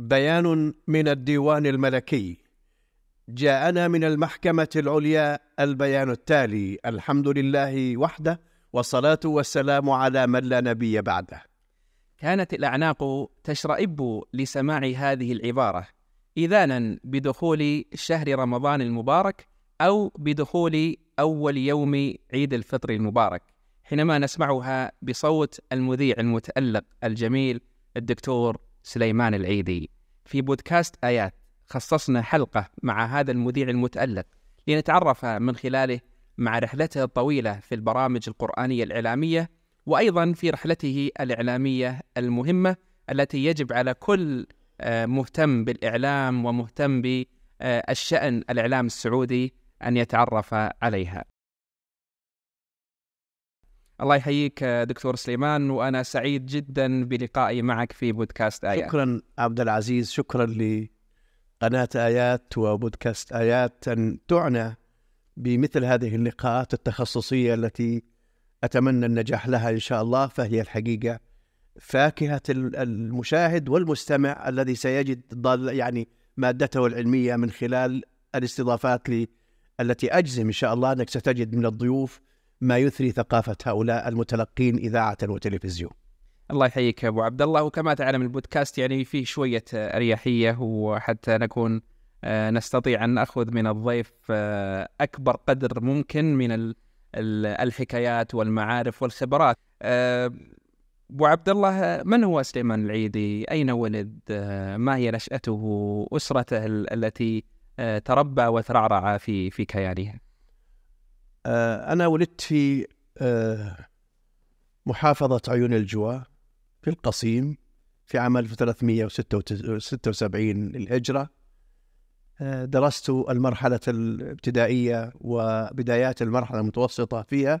بيان من الديوان الملكي جاءنا من المحكمة العليا البيان التالي الحمد لله وحده والصلاة والسلام على من لا نبي بعده. كانت الأعناق تشرئب لسماع هذه العبارة إذانا بدخول شهر رمضان المبارك أو بدخول أول يوم عيد الفطر المبارك حينما نسمعها بصوت المذيع المتألق الجميل الدكتور سليمان العيدي في بودكاست آيات خصصنا حلقة مع هذا المذيع المتألق لنتعرف من خلاله مع رحلته الطويلة في البرامج القرآنية الإعلامية وأيضا في رحلته الإعلامية المهمة التي يجب على كل آه، مهتم بالإعلام ومهتم بالشأن الإعلام السعودي أن يتعرف عليها الله يحييك دكتور سليمان وانا سعيد جدا بلقائي معك في بودكاست ايات شكرا عبد العزيز شكرا لقناه ايات وبودكاست ايات ان تعنى بمثل هذه اللقاءات التخصصيه التي اتمنى النجاح لها ان شاء الله فهي الحقيقه فاكهه المشاهد والمستمع الذي سيجد يعني مادته العلميه من خلال الاستضافات التي اجزم ان شاء الله انك ستجد من الضيوف ما يثري ثقافة هؤلاء المتلقين إذاعة وتلفزيون الله يحييك ابو عبد الله وكما تعلم البودكاست يعني فيه شويه اريحيه وحتى نكون آه، نستطيع ان ناخذ من الضيف آه، اكبر قدر ممكن من الحكايات والمعارف والخبرات. آه، ابو عبد الله من هو سليمان العيدي؟ اين ولد؟ ما هي نشاته؟ اسرته التي تربى وترعرع في في كيانها؟ آه، أنا ولدت في آه، محافظة عيون الجوا في القصيم في عام 1376 للهجرة آه، درست المرحلة الابتدائية وبدايات المرحلة المتوسطة فيها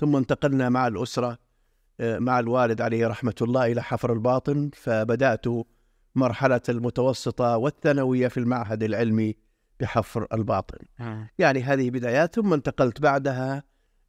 ثم انتقلنا مع الأسرة مع الوالد عليه رحمة الله إلى حفر الباطن فبدأت مرحلة المتوسطة والثانوية في المعهد العلمي بحفر الباطن آه. يعني هذه بدايات ثم انتقلت بعدها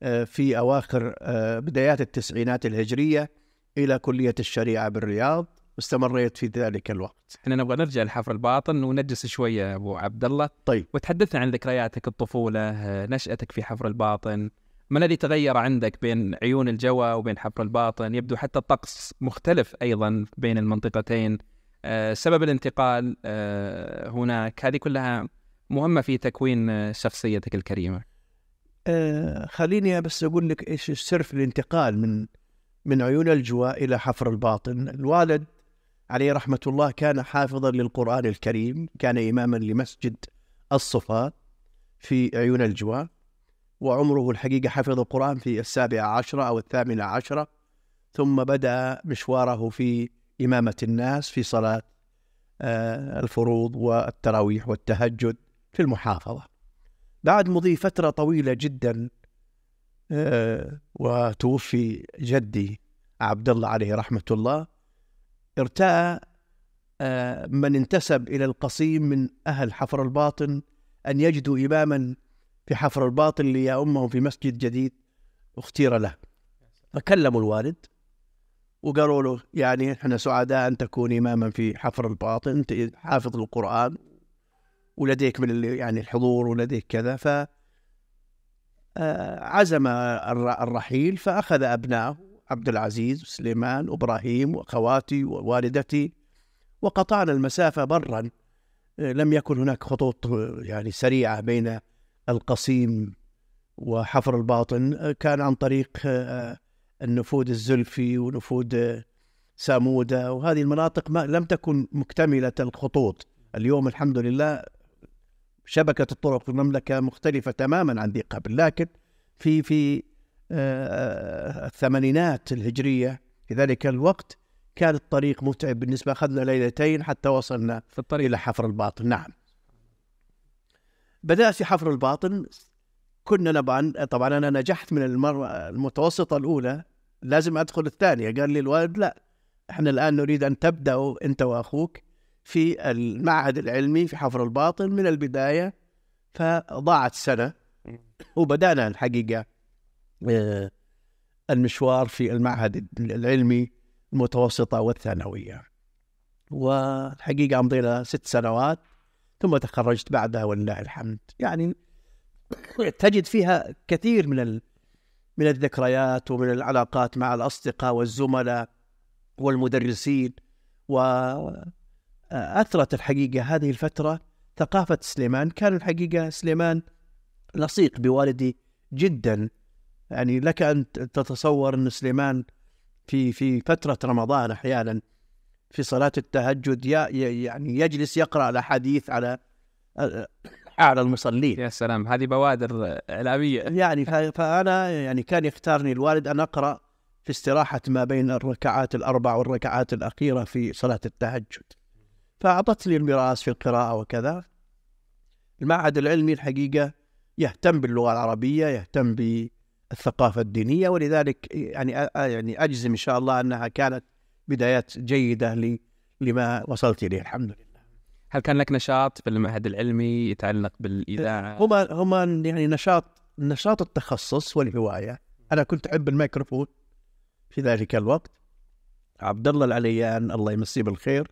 آه، في أواخر آه، بدايات التسعينات الهجرية إلى كلية الشريعة بالرياض واستمريت في ذلك الوقت. احنا نبغى نرجع لحفر الباطن ونجلس شويه ابو عبد الله. طيب. وتحدثنا عن ذكرياتك الطفوله، آه، نشاتك في حفر الباطن، ما الذي تغير عندك بين عيون الجوى وبين حفر الباطن؟ يبدو حتى الطقس مختلف ايضا بين المنطقتين. سبب الانتقال هناك، هذه كلها مهمه في تكوين آه، شخصيتك الكريمه آه خليني بس اقول لك ايش السر في الانتقال من من عيون الجوى الى حفر الباطن الوالد عليه رحمه الله كان حافظا للقران الكريم كان اماما لمسجد الصفات في عيون الجوى وعمره الحقيقة حفظ القرآن في السابعة عشرة أو الثامنة عشرة ثم بدأ مشواره في إمامة الناس في صلاة آه، الفروض والتراويح والتهجد في المحافظة بعد مضي فترة طويلة جدا آه، وتوفي جدي عبد الله عليه رحمة الله ارتأى آه، من انتسب إلى القصيم من أهل حفر الباطن أن يجدوا إماما في حفر الباطن ليأمهم في مسجد جديد اختير له فكلموا الوالد وقالوا له يعني احنا سعداء ان تكون اماما في حفر الباطن حافظ القران ولديك من يعني الحضور ولديك كذا ف آه، عزم الرحيل فأخذ ابناءه عبد العزيز وسليمان وإبراهيم وأخواتي ووالدتي وقطعنا المسافة برا لم يكن هناك خطوط يعني سريعة بين القصيم وحفر الباطن كان عن طريق آه، النفود الزلفي ونفود سامودة وهذه المناطق ما لم تكن مكتملة الخطوط اليوم الحمد لله شبكة الطرق في المملكة مختلفة تماما عن ذي قبل لكن في في آه، آه، الثمانينات الهجرية في ذلك الوقت كان الطريق متعب بالنسبة أخذنا ليلتين حتى وصلنا في الطريق إلى حفر الباطن نعم بدأت في حفر الباطن كنا طبعا طبعا أنا نجحت من المرة المتوسطة الأولى لازم أدخل الثانية قال لي الوالد لا احنا الآن نريد أن تبدأ أنت وأخوك في المعهد العلمي في حفر الباطن من البداية فضاعت سنة وبدأنا الحقيقة آه، المشوار في المعهد العلمي المتوسطة والثانوية والحقيقة أمضينا ست سنوات ثم تخرجت بعدها ولله الحمد يعني تجد فيها كثير من من الذكريات ومن العلاقات مع الأصدقاء والزملاء والمدرسين و أثرت الحقيقة هذه الفترة ثقافة سليمان كان الحقيقة سليمان لصيق بوالدي جدا يعني لك أن تتصور أن سليمان في في فترة رمضان أحيانا في صلاة التهجد يعني يجلس يقرأ الأحاديث على على المصلين يا سلام هذه بوادر إعلامية يعني فأنا يعني كان يختارني الوالد أن أقرأ في استراحة ما بين الركعات الأربع والركعات الأخيرة في صلاة التهجد فأعطت لي الميراث في القراءة وكذا المعهد العلمي الحقيقة يهتم باللغة العربية يهتم بالثقافة الدينية ولذلك يعني يعني أجزم إن شاء الله أنها كانت بدايات جيدة لي لما وصلت إليه الحمد لله هل كان لك نشاط في المعهد العلمي يتعلق بالإذاعة؟ هما هما يعني نشاط نشاط التخصص والهواية أنا كنت أحب الميكروفون في ذلك الوقت عبد الله العليان الله يمسيه بالخير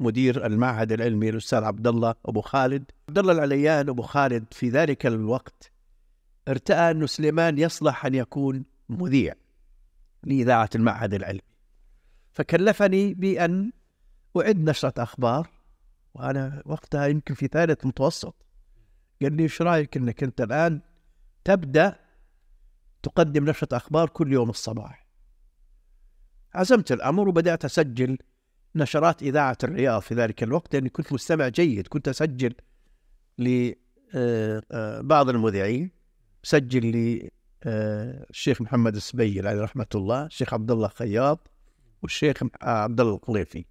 مدير المعهد العلمي الاستاذ عبد الله ابو خالد عبد الله العليان ابو خالد في ذلك الوقت ارتأى أن سليمان يصلح أن يكون مذيع لإذاعة المعهد العلمي فكلفني بأن أعد نشرة أخبار وأنا وقتها يمكن في ثالث متوسط قال لي إيش رأيك أنك أنت الآن تبدأ تقدم نشرة أخبار كل يوم الصباح عزمت الأمر وبدأت أسجل نشرات إذاعة الرياض في ذلك الوقت لأني كنت مستمع جيد كنت أسجل لبعض آه، آه، المذيعين سجل لي آه، الشيخ محمد السبيل عليه رحمة الله الشيخ عبد الله خياط والشيخ عبد الله القليفي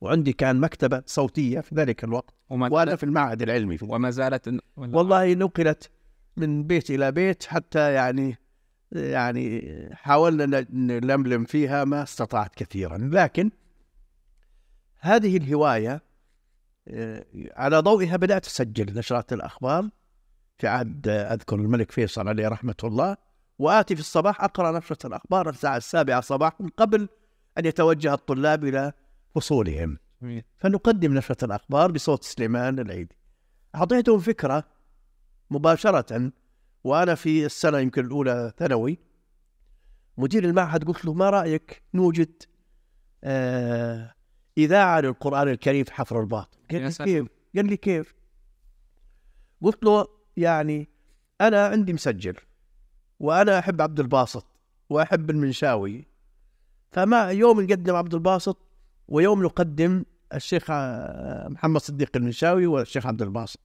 وعندي كان مكتبة صوتية في ذلك الوقت وأنا في المعهد العلمي وما زالت والله نقلت من بيت إلى بيت حتى يعني يعني حاولنا نلملم فيها ما استطعت كثيرا لكن هذه الهواية آه، على ضوئها بدأت أسجل نشرات الأخبار في عهد آه، أذكر الملك فيصل عليه رحمة الله وآتي في الصباح أقرأ نشرة الأخبار الساعة السابعة صباحا قبل أن يتوجه الطلاب إلى فصولهم فنقدم نشرة الأخبار بصوت سليمان العيدي أعطيتهم فكرة مباشرة وأنا في السنة يمكن الأولى ثانوي مدير المعهد قلت له ما رأيك نوجد آه إذاعة للقرآن الكريم في حفر الباطن قال أيوة، لي كيف؟ قال لي كيف؟ قلت له يعني أنا عندي مسجل وأنا أحب عبد الباسط وأحب المنشاوي فما يوم نقدم عبد الباسط ويوم نقدم الشيخ آه، محمد صديق المنشاوي والشيخ عبد الباسط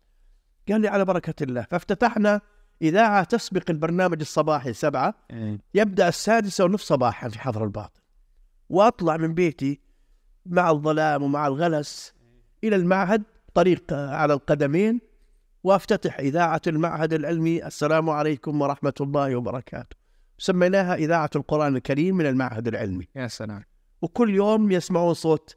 قال لي على بركة الله فافتتحنا إذاعة تسبق البرنامج الصباحي سبعة إيه. يبدأ السادسة ونصف صباحا في حضر الباطن وأطلع من بيتي مع الظلام ومع الغلس إلى المعهد طريق على القدمين وافتتح إذاعة المعهد العلمي السلام عليكم ورحمة الله وبركاته سميناها إذاعة القرآن الكريم من المعهد العلمي يا سلام وكل يوم يسمعون صوت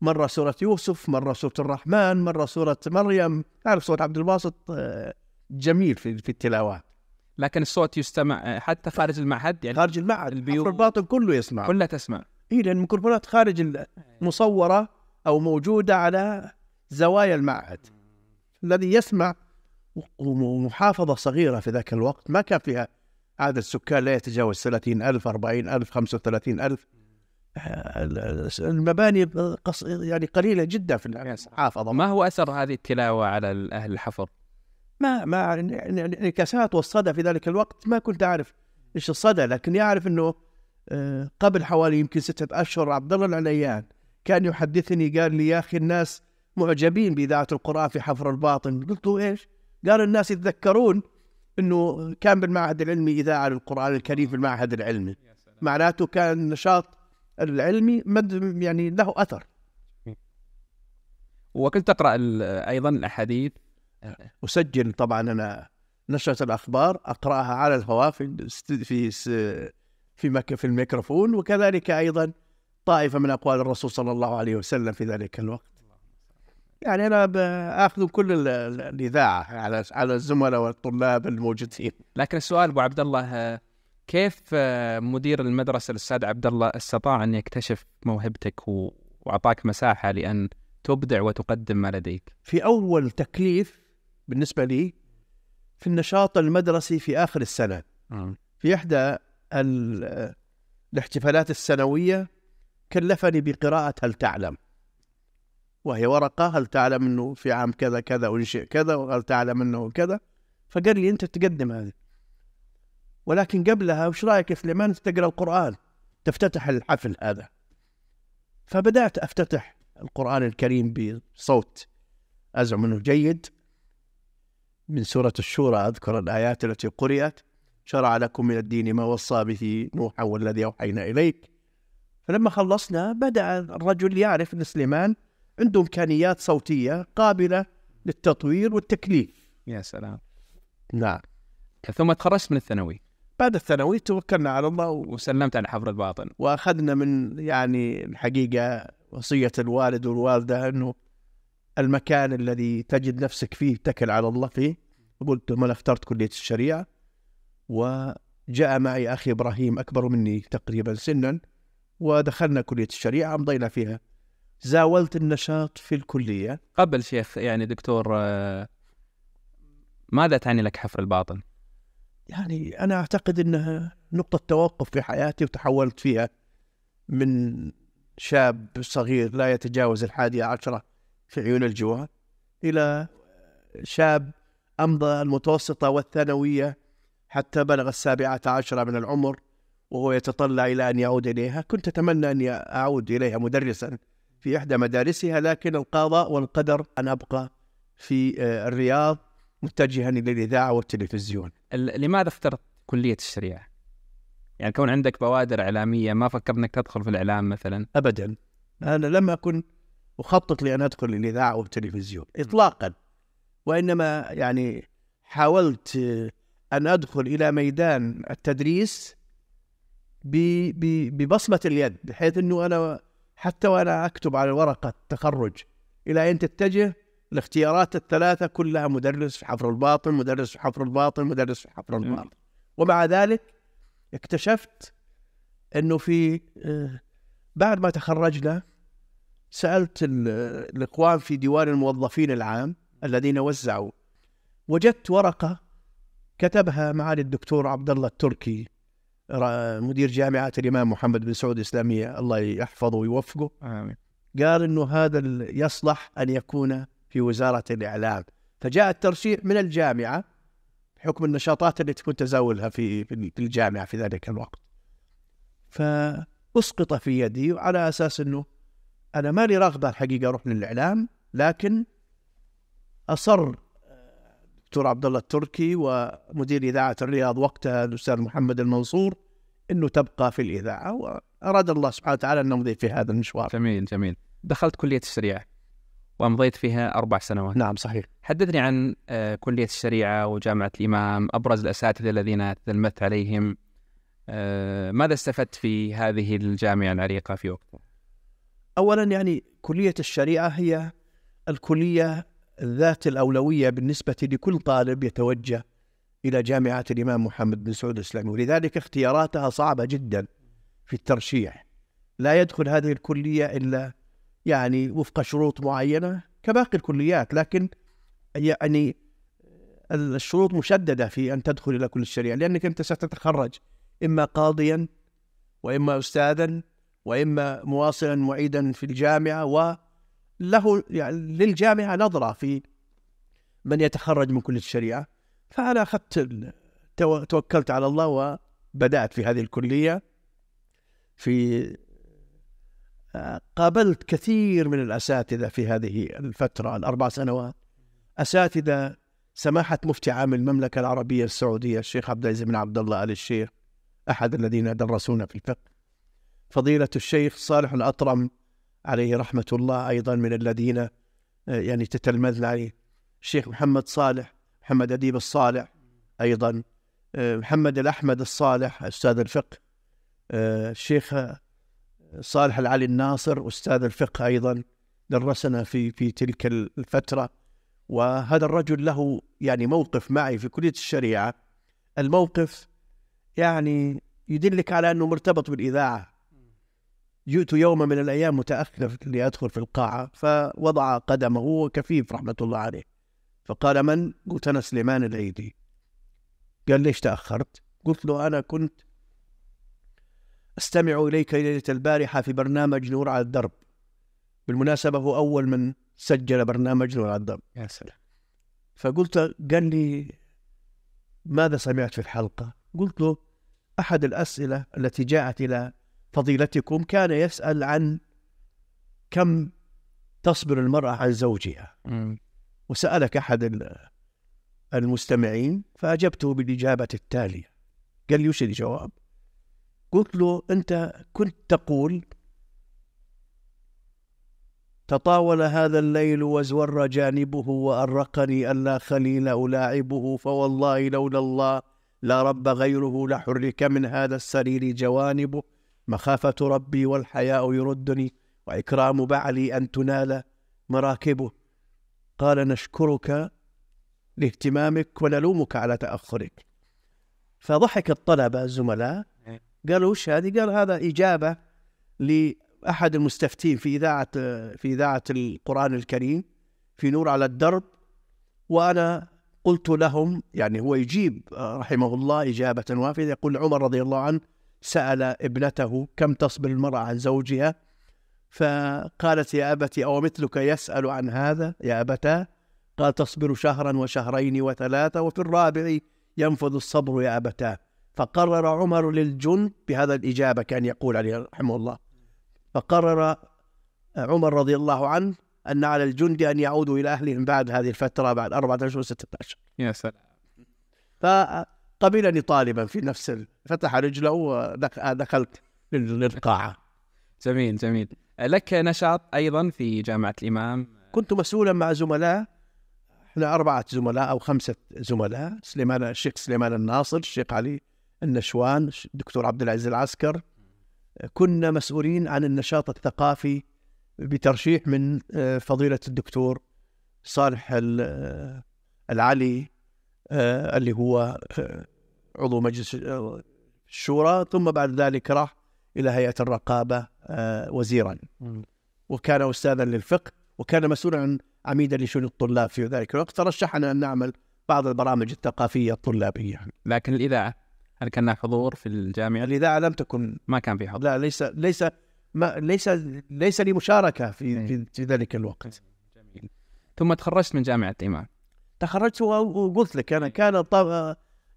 مرة سورة يوسف مرة سورة الرحمن مرة سورة مريم تعرف صوت عبد الباسط آه، جميل في في التلاوات لكن الصوت يستمع آه، حتى خارج المعهد يعني خارج المعهد البيوت الباطن كله يسمع كله تسمع اي لان الميكروفونات خارج إيه. مصوره او موجوده على زوايا المعهد الذي يسمع ومحافظة صغيرة في ذاك الوقت ما كان فيها عدد سكان لا يتجاوز 30 ألف 40 ألف 35 ألف آه، المباني قص... يعني قليلة جدا في المحافظة نعم. ما هو أثر هذه التلاوة على أهل الحفر؟ ما ما الانعكاسات يعني والصدى في ذلك الوقت ما كنت أعرف إيش الصدى لكن يعرف أنه قبل حوالي يمكن ستة أشهر عبد الله العليان كان يحدثني قال لي يا أخي الناس معجبين بإذاعة القرآن في حفر الباطن قلت له إيش قال الناس يتذكرون أنه كان بالمعهد العلمي إذاعة للقرآن الكريم في المعهد العلمي معناته كان النشاط العلمي مد يعني له أثر وكنت تقرأ أيضا الأحاديث أسجل طبعا أنا نشرة الأخبار أقرأها على الهواء في في في مك في الميكروفون وكذلك أيضا طائفة من أقوال الرسول صلى الله عليه وسلم في ذلك الوقت يعني أنا آخذ كل الإذاعة على على الزملاء والطلاب الموجودين لكن السؤال أبو عبد الله آه، كيف آه، مدير المدرسة الأستاذ عبد الله استطاع أن يكتشف موهبتك وأعطاك مساحة لأن تبدع وتقدم ما لديك؟ في أول تكليف بالنسبة لي في النشاط المدرسي في آخر السنة نعم. في إحدى الاحتفالات السنوية كلفني بقراءة هل تعلم وهي ورقة هل تعلم أنه في عام كذا كذا أنشئ كذا وهل تعلم أنه كذا فقال لي أنت تقدم هذه ولكن قبلها وش رايك يا سليمان تقرا القران تفتتح الحفل هذا فبدات افتتح القران الكريم بصوت ازعم انه جيد من سوره الشورى اذكر الايات التي قرات شرع لكم من الدين ما وصى به نوحا والذي أوحينا إليك فلما خلصنا بدأ الرجل يعرف أن سليمان عنده إمكانيات صوتية قابلة للتطوير والتكليف يا سلام نعم ثم تخرجت من الثانوي بعد الثانوي توكلنا على الله و... وسلمت على حفر الباطن واخذنا من يعني الحقيقه وصيه الوالد والوالده انه المكان الذي تجد نفسك فيه اتكل على الله فيه قلت ما اخترت كليه الشريعه وجاء معي أخي إبراهيم أكبر مني تقريبا سنا ودخلنا كلية الشريعة أمضينا فيها زاولت النشاط في الكلية قبل شيخ يعني دكتور آه، ماذا تعني لك حفر الباطن؟ يعني أنا أعتقد أنها نقطة توقف في حياتي وتحولت فيها من شاب صغير لا يتجاوز الحادية عشرة في عيون الجوار إلى شاب أمضى المتوسطة والثانوية حتى بلغ السابعة عشرة من العمر وهو يتطلع إلى أن يعود إليها كنت أتمنى أن أعود إليها مدرسا في إحدى مدارسها لكن القضاء والقدر أن أبقى في آه، الرياض متجها إلى الإذاعة والتلفزيون لماذا اخترت كلية الشريعة؟ يعني كون عندك بوادر إعلامية ما فكرت أنك تدخل في الإعلام مثلا؟ أبدا أنا لم أكن أخطط لأن أدخل الإذاعة والتلفزيون إطلاقا وإنما يعني حاولت أن أدخل إلى ميدان التدريس ببصمة اليد بحيث أنه أنا حتى وأنا أكتب على ورقة التخرج إلى أن تتجه الاختيارات الثلاثة كلها مدرس في حفر الباطن مدرس في حفر الباطن مدرس في حفر الباطن ومع ذلك اكتشفت أنه في آه، بعد ما تخرجنا سألت الإخوان في ديوان الموظفين العام الذين وزعوا وجدت ورقة كتبها معالي الدكتور عبد الله التركي مدير جامعة الإمام محمد بن سعود الإسلامية الله يحفظه ويوفقه آمين قال أنه هذا يصلح أن يكون في وزارة الإعلام فجاء الترشيح من الجامعة بحكم النشاطات التي تكون تزاولها في في الجامعة في ذلك الوقت فأسقط في يدي على أساس أنه أنا ما لي رغبة الحقيقة أروح للإعلام لكن أصر الدكتور عبد الله التركي ومدير اذاعه الرياض وقتها الاستاذ محمد المنصور انه تبقى في الاذاعه واراد الله سبحانه وتعالى ان نمضي في هذا المشوار. جميل جميل. دخلت كليه الشريعه وامضيت فيها اربع سنوات. نعم صحيح. حدثني عن آه، كليه الشريعه وجامعه الامام، ابرز الاساتذه الذين تلمذت عليهم. آه، ماذا استفدت في هذه الجامعه العريقه في وقتها؟ اولا يعني كليه الشريعه هي الكليه ذات الأولوية بالنسبة لكل طالب يتوجه إلى جامعة الإمام محمد بن سعود الإسلامي ولذلك اختياراتها صعبة جدا في الترشيح لا يدخل هذه الكلية إلا يعني وفق شروط معينة كباقي الكليات لكن يعني الشروط مشددة في أن تدخل إلى كل الشريعة لأنك أنت ستتخرج إما قاضيا وإما أستاذا وإما مواصلا معيدا في الجامعة له يعني للجامعه نظره في من يتخرج من كليه الشريعه فانا اخذت توكلت على الله وبدات في هذه الكليه في آه، قابلت كثير من الاساتذه في هذه الفتره الاربع سنوات اساتذه سماحه مفتي عام المملكه العربيه السعوديه الشيخ عبد العزيز بن عبد الله ال الشيخ احد الذين درسونا في الفقه فضيله الشيخ صالح الاطرم عليه رحمة الله أيضا من الذين آه، يعني تتلمذنا عليه الشيخ محمد صالح محمد أديب الصالح أيضا آه، محمد الأحمد الصالح أستاذ الفقه آه، الشيخ صالح العلي الناصر أستاذ الفقه أيضا درسنا في في تلك الفترة وهذا الرجل له يعني موقف معي في كلية الشريعة الموقف يعني يدلك على أنه مرتبط بالإذاعة جئت يوما من الأيام متأخر لأدخل في القاعة فوضع قدمه وهو كفيف رحمة الله عليه فقال من؟ قلت أنا سليمان العيدي قال ليش تأخرت؟ قلت له أنا كنت أستمع إليك ليلة البارحة في برنامج نور على الدرب بالمناسبة هو أول من سجل برنامج نور على الدرب يا سلام فقلت قال لي ماذا سمعت في الحلقة؟ قلت له أحد الأسئلة التي جاءت إلى فضيلتكم كان يسأل عن كم تصبر المرأة عن زوجها وسألك أحد المستمعين فأجبته بالإجابة التالية قال لي وش الجواب قلت له أنت كنت تقول تطاول هذا الليل وازور جانبه وأرقني ألا خليل ألاعبه فوالله لولا الله لا رب غيره لحرك من هذا السرير جوانبه مخافة ربي والحياء يردني وإكرام بعلي أن تنال مراكبه قال نشكرك لاهتمامك ونلومك على تأخرك فضحك الطلبة الزملاء نعم. قالوا وش هذه؟ قال هذا إجابة لأحد المستفتين في إذاعة في إذاعة القرآن الكريم في نور على الدرب وأنا قلت لهم يعني هو يجيب رحمه الله إجابة وافدة يقول عمر رضي الله عنه سأل ابنته كم تصبر المرأة عن زوجها فقالت يا أبتي أو مثلك يسأل عن هذا يا أبتاه قال تصبر شهرا وشهرين وثلاثة وفي الرابع ينفذ الصبر يا أبتاه فقرر عمر للجند بهذا الإجابة كان يقول عليه رحمه الله فقرر عمر رضي الله عنه أن على الجند أن يعودوا إلى أهلهم بعد هذه الفترة بعد أربعة أشهر وستة أشهر يا سلام قبلني طالبا في نفس فتح رجله ودخلت للقاعة جميل جميل لك نشاط أيضا في جامعة الإمام كنت مسؤولا مع زملاء احنا أربعة زملاء أو خمسة زملاء سليمان الشيخ سليمان الناصر الشيخ علي النشوان الدكتور عبد العزيز العسكر كنا مسؤولين عن النشاط الثقافي بترشيح من آه، فضيلة الدكتور صالح آه، العلي آه، اللي هو آه، عضو مجلس آه، الشورى ثم بعد ذلك راح إلى هيئة الرقابة وزيرا وكان أستاذا للفقه وكان مسؤولا عن عميدا لشؤون الطلاب في ذلك الوقت ترشحنا أن نعمل بعض البرامج الثقافية الطلابية لكن الإذاعة هل كان حضور في الجامعة؟ الإذاعة لم تكن ما كان في حضور لا ليس ليس ما ليس ليس لي مشاركة في في, ذلك الوقت جميل. ثم تخرجت من جامعة الإمام تخرجت وقلت لك انا كان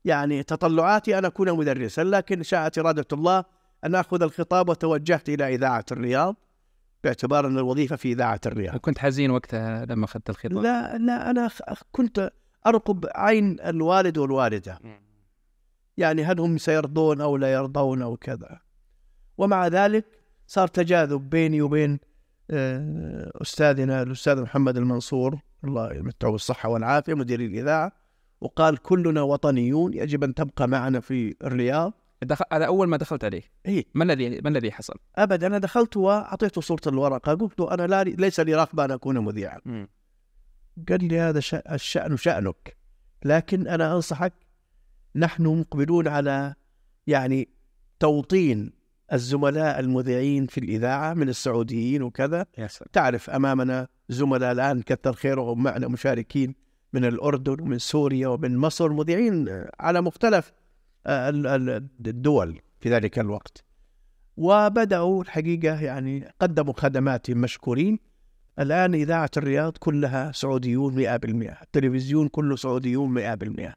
يعني تطلعاتي ان اكون مدرسا لكن شاءت اراده الله ان اخذ الخطاب وتوجهت الى اذاعه الرياض باعتبار ان الوظيفه في اذاعه الرياض. كنت حزين وقتها لما اخذت الخطاب؟ لا لا انا كنت ارقب عين الوالد والوالده. يعني هل هم سيرضون او لا يرضون او كذا. ومع ذلك صار تجاذب بيني وبين آه، استاذنا الاستاذ محمد المنصور الله يمتعه بالصحه والعافيه مدير الاذاعه وقال كلنا وطنيون يجب ان تبقى معنا في الرياض دخل انا اول ما دخلت عليه إيه؟ ما الذي ما الذي حصل؟ ابدا انا دخلت واعطيته صوره الورقه قلت له انا لا ليس لي رغبه ان اكون مذيعا قال لي هذا الشان شانك لكن انا انصحك نحن مقبلون على يعني توطين الزملاء المذيعين في الإذاعة من السعوديين وكذا تعرف أمامنا زملاء الآن كثر خيرهم معنا مشاركين من الأردن ومن سوريا ومن مصر مذيعين على مختلف آه، الدول في ذلك الوقت وبدأوا الحقيقة يعني قدموا خدماتهم مشكورين الآن إذاعة الرياض كلها سعوديون 100% التلفزيون كله سعوديون 100%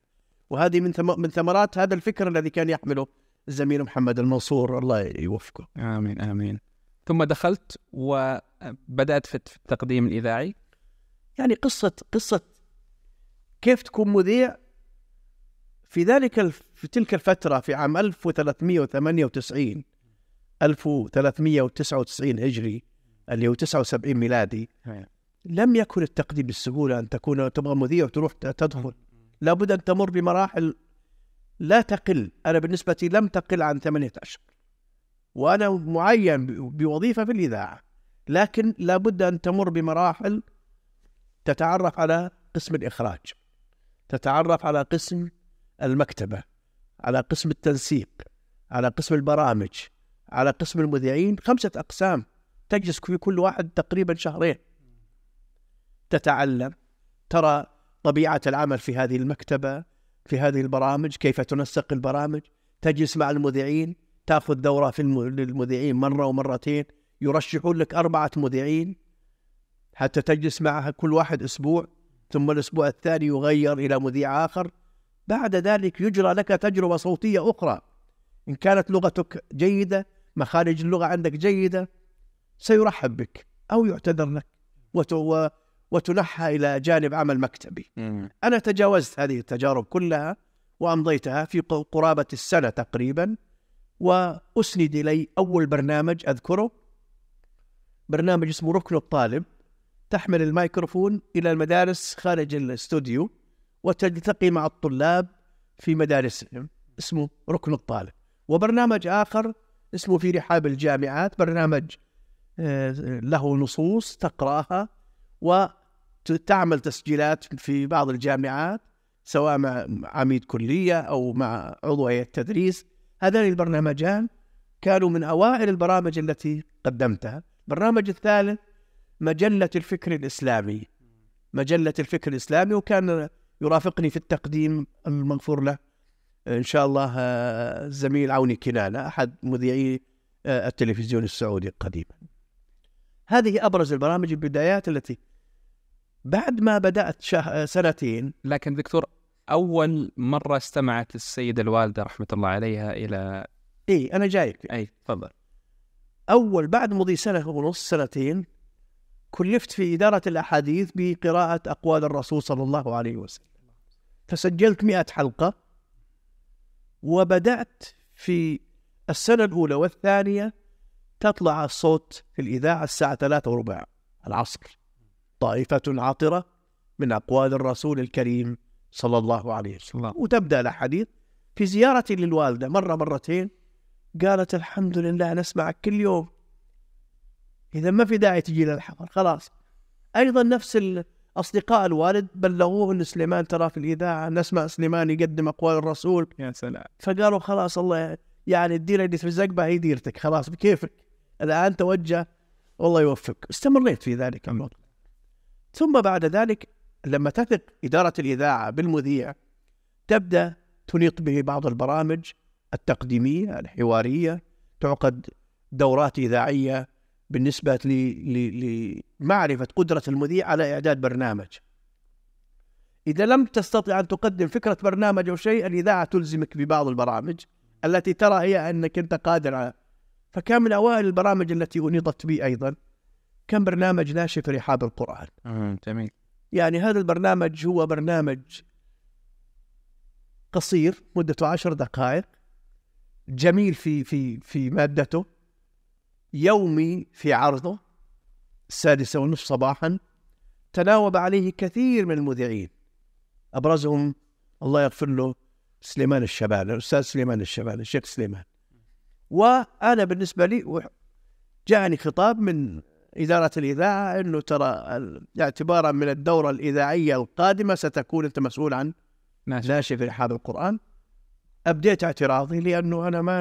وهذه من من ثمرات هذا الفكر الذي كان يحمله الزميل محمد المنصور الله يوفقه امين امين ثم دخلت وبدات في التقديم الاذاعي يعني قصه قصه كيف تكون مذيع في ذلك في تلك الفتره في عام 1398 1399 هجري اللي هو 79 ميلادي لم يكن التقديم بالسهوله ان تكون تبغى مذيع وتروح تدخل أمم. لابد ان تمر بمراحل لا تقل أنا بالنسبة لي لم تقل عن ثمانية أشهر وأنا معين بوظيفة في الإذاعة لكن لابد أن تمر بمراحل تتعرف على قسم الإخراج تتعرف على قسم المكتبة على قسم التنسيق على قسم البرامج على قسم المذيعين خمسة أقسام تجلس في كل واحد تقريبا شهرين تتعلم ترى طبيعة العمل في هذه المكتبة في هذه البرامج كيف تنسق البرامج تجلس مع المذيعين تاخذ دوره في للمذيعين مره ومرتين يرشحون لك اربعه مذيعين حتى تجلس معها كل واحد اسبوع ثم الاسبوع الثاني يغير الى مذيع اخر بعد ذلك يجرى لك تجربه صوتيه اخرى ان كانت لغتك جيده مخارج اللغه عندك جيده سيرحب بك او يعتذر لك وتنحى الى جانب عمل مكتبي. انا تجاوزت هذه التجارب كلها وامضيتها في قرابه السنه تقريبا واسند الي اول برنامج اذكره برنامج اسمه ركن الطالب تحمل الميكروفون الى المدارس خارج الاستوديو وتلتقي مع الطلاب في مدارسهم اسمه ركن الطالب وبرنامج اخر اسمه في رحاب الجامعات برنامج آه، له نصوص تقراها تعمل تسجيلات في بعض الجامعات سواء مع عميد كليه او مع عضو هيئه التدريس هذان البرنامجان كانوا من اوائل البرامج التي قدمتها البرنامج الثالث مجله الفكر الاسلامي مجله الفكر الاسلامي وكان يرافقني في التقديم المغفور له ان شاء الله الزميل آه، عوني كنانه احد مذيعي آه، التلفزيون السعودي القديم هذه ابرز البرامج البدايات التي بعد ما بدات شه... آه، سنتين لكن دكتور اول مره استمعت السيده الوالده رحمه الله عليها الى اي انا جايك اي تفضل اول بعد مضي سنه ونص سنتين كلفت في اداره الاحاديث بقراءه اقوال الرسول صلى الله عليه وسلم فسجلت 100 حلقه وبدات في السنه الاولى والثانيه تطلع الصوت في الاذاعه الساعه ثلاثة وربع العصر طائفة عطرة من أقوال الرسول الكريم صلى الله عليه وسلم وتبدأ الأحاديث في زيارة للوالدة مرة مرتين قالت الحمد لله نسمعك كل يوم إذا ما في داعي تجي للحفر خلاص أيضا نفس أصدقاء الوالد بلغوه أن سليمان ترى في الإذاعة نسمع سليمان يقدم أقوال الرسول يا سلام فقالوا خلاص الله يعني الديرة اللي في الزقبة هي ديرتك خلاص بكيفك الآن توجه والله يوفقك استمريت في ذلك الوقت ثم بعد ذلك لما تثق إدارة الإذاعة بالمذيع تبدأ تنيط به بعض البرامج التقديمية الحوارية تعقد دورات إذاعية بالنسبة لمعرفة قدرة المذيع على إعداد برنامج إذا لم تستطع أن تقدم فكرة برنامج أو شيء الإذاعة تلزمك ببعض البرامج التي ترى هي أنك أنت قادر على فكان من أوائل البرامج التي أنيطت بي أيضا كان برنامج ناشئ في رحاب القرآن جميل يعني هذا البرنامج هو برنامج قصير مدته عشر دقائق جميل في في في مادته يومي في عرضه السادسة ونصف صباحا تناوب عليه كثير من المذيعين أبرزهم الله يغفر له سليمان الشبان الأستاذ سليمان الشبان الشيخ سليمان وأنا بالنسبة لي جاءني خطاب من إدارة الإذاعة أنه ترى اعتبارا من الدورة الإذاعية القادمة ستكون أنت مسؤول عن ناشف هذا القرآن أبديت اعتراضي لأنه أنا ما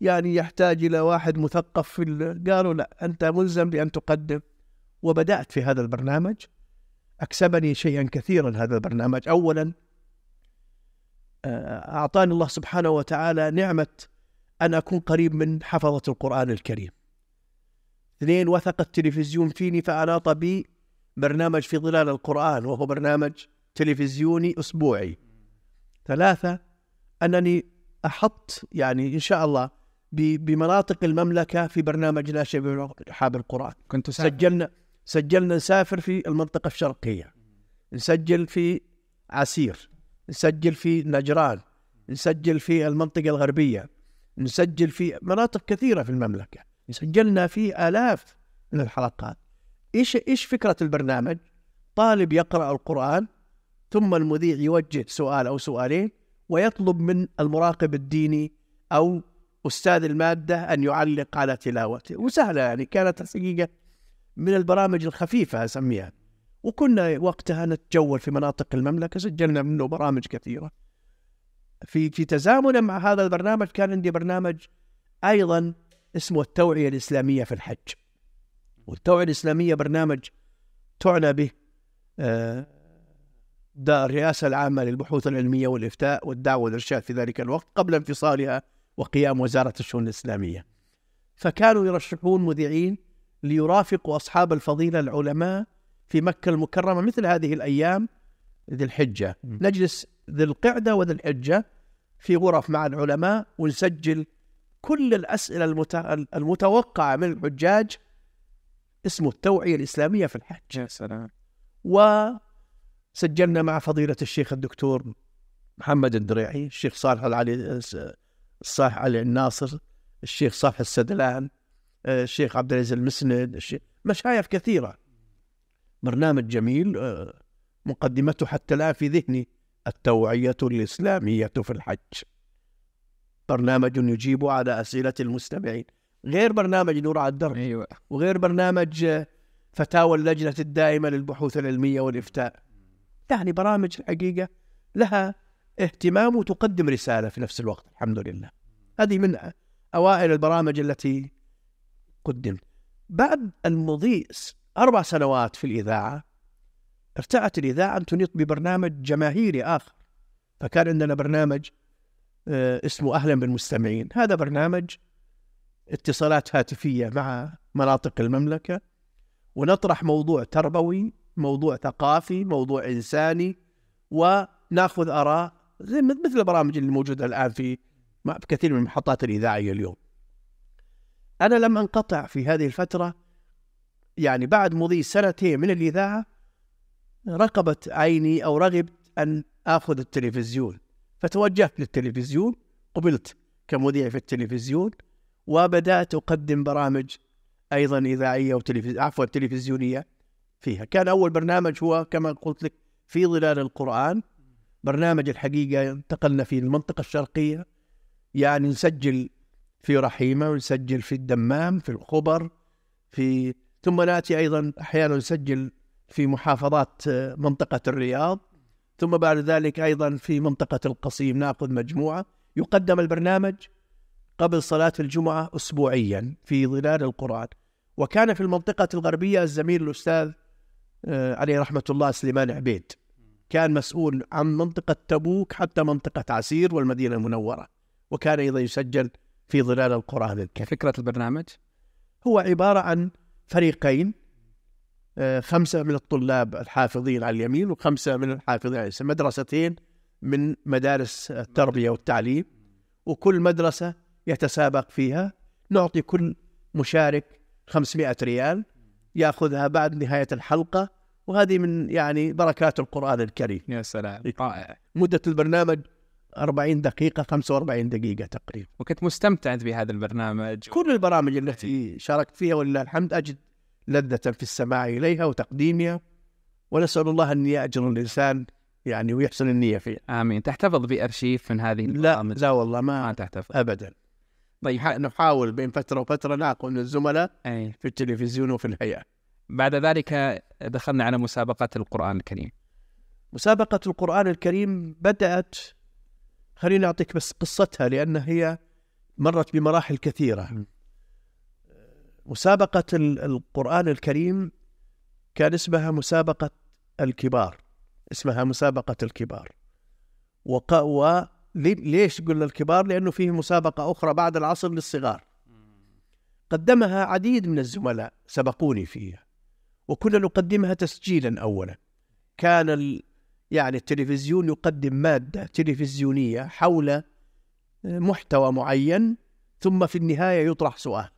يعني يحتاج إلى واحد مثقف في قالوا لا أنت ملزم بأن تقدم وبدأت في هذا البرنامج أكسبني شيئا كثيرا هذا البرنامج أولا آه، أعطاني الله سبحانه وتعالى نعمة أن أكون قريب من حفظة القرآن الكريم اثنين وثق التلفزيون فيني فأناط بي برنامج في ظلال القرآن وهو برنامج تلفزيوني أسبوعي ثلاثة أنني أحط يعني إن شاء الله بمناطق المملكة في برنامج ناشئ بحاب القرآن كنت سافر. سجلنا سجلنا نسافر في المنطقة الشرقية نسجل في عسير نسجل في نجران نسجل في المنطقة الغربية نسجل في مناطق كثيرة في المملكة سجلنا فيه آلاف من الحلقات إيش إيش فكرة البرنامج؟ طالب يقرأ القرآن ثم المذيع يوجه سؤال أو سؤالين ويطلب من المراقب الديني أو أستاذ المادة أن يعلق على تلاوته وسهلة يعني كانت حقيقة من البرامج الخفيفة أسميها وكنا وقتها نتجول في مناطق المملكة سجلنا منه برامج كثيرة في في تزامنا مع هذا البرنامج كان عندي برنامج أيضا اسمه التوعية الإسلامية في الحج والتوعية الإسلامية برنامج تعنى به آه، الرئاسة العامة للبحوث العلمية والإفتاء والدعوة والإرشاد في ذلك الوقت قبل انفصالها وقيام وزارة الشؤون الإسلامية فكانوا يرشحون مذيعين ليرافقوا أصحاب الفضيلة العلماء في مكة المكرمة مثل هذه الأيام ذي الحجة نجلس ذي القعدة وذي الحجة في غرف مع العلماء ونسجل كل الأسئلة المتوقعة من الحجاج اسمه التوعية الإسلامية في الحج يا سلام وسجلنا مع فضيلة الشيخ الدكتور محمد الدريعي الشيخ صالح العلي الصالح علي الناصر الشيخ صالح السدلان الشيخ عبد العزيز المسند الشيخ مشايخ كثيرة برنامج جميل مقدمته حتى الآن في ذهني التوعية الإسلامية في الحج برنامج يجيب على أسئلة المستمعين غير برنامج نور على الدرب أيوة. وغير برنامج آه، فتاوى اللجنة الدائمة للبحوث العلمية والإفتاء يعني برامج الحقيقة لها اهتمام وتقدم رسالة في نفس الوقت الحمد لله هذه من أوائل البرامج التي قدمت بعد المضي أربع سنوات في الإذاعة ارتعت الإذاعة أن تنيط ببرنامج جماهيري آخر فكان عندنا برنامج آه، اسمه أهلا بالمستمعين هذا برنامج اتصالات هاتفية مع مناطق المملكة ونطرح موضوع تربوي موضوع ثقافي موضوع إنساني وناخذ آراء مثل البرامج اللي موجودة الآن في كثير من المحطات الإذاعية اليوم أنا لم أنقطع في هذه الفترة يعني بعد مضي سنتين من الإذاعة رقبت عيني أو رغبت أن آخذ التلفزيون فتوجهت للتلفزيون قبلت كمذيع في التلفزيون وبدأت أقدم برامج أيضا إذاعية وتلفز... عفوا تلفزيونية فيها كان أول برنامج هو كما قلت لك في ظلال القرآن برنامج الحقيقة انتقلنا في المنطقة الشرقية يعني نسجل في رحيمة ونسجل في الدمام في الخبر في ثم نأتي أيضا أحيانا نسجل في محافظات منطقة الرياض ثم بعد ذلك أيضا في منطقة القصيم نأخذ مجموعة يقدم البرنامج قبل صلاة الجمعة أسبوعيا في ظلال القرآن وكان في المنطقة الغربية الزميل الأستاذ آه، عليه رحمة الله سليمان عبيد كان مسؤول عن منطقة تبوك حتى منطقة عسير والمدينة المنورة وكان أيضا يسجل في ظلال القرآن الكريم فكرة البرنامج؟ هو عبارة عن فريقين آه، خمسة من الطلاب الحافظين على اليمين وخمسة من الحافظين على اليسار مدرستين من مدارس التربية والتعليم وكل مدرسة يتسابق فيها نعطي كل مشارك 500 ريال ياخذها بعد نهاية الحلقة وهذه من يعني بركات القرآن الكريم يا سلام إيه. رائع مدة البرنامج 40 دقيقة 45 دقيقة تقريبا وكنت مستمتع بهذا البرنامج كل البرامج التي شاركت فيها ولله الحمد أجد لذة في السماع إليها وتقديمها ونسأل الله أن يأجر الإنسان يعني ويحسن النية فيه. آمين تحتفظ بأرشيف من هذه البرامج لا لا والله ما, ما تحتفظ أبدا طيب نحاول بين فترة وفترة نعقل من الزملاء أي. في التلفزيون وفي الهيئه. بعد ذلك دخلنا على مسابقة القرآن الكريم مسابقة القرآن الكريم بدأت خليني أعطيك بس قصتها لأن هي مرت بمراحل كثيرة م. مسابقة القرآن الكريم كان اسمها مسابقة الكبار اسمها مسابقة الكبار وقوى ليش قلنا الكبار لأنه فيه مسابقة أخرى بعد العصر للصغار قدمها عديد من الزملاء سبقوني فيها وكنا نقدمها تسجيلا أولا كان ال... يعني التلفزيون يقدم مادة تلفزيونية حول آه، محتوى معين ثم في النهاية يطرح سؤال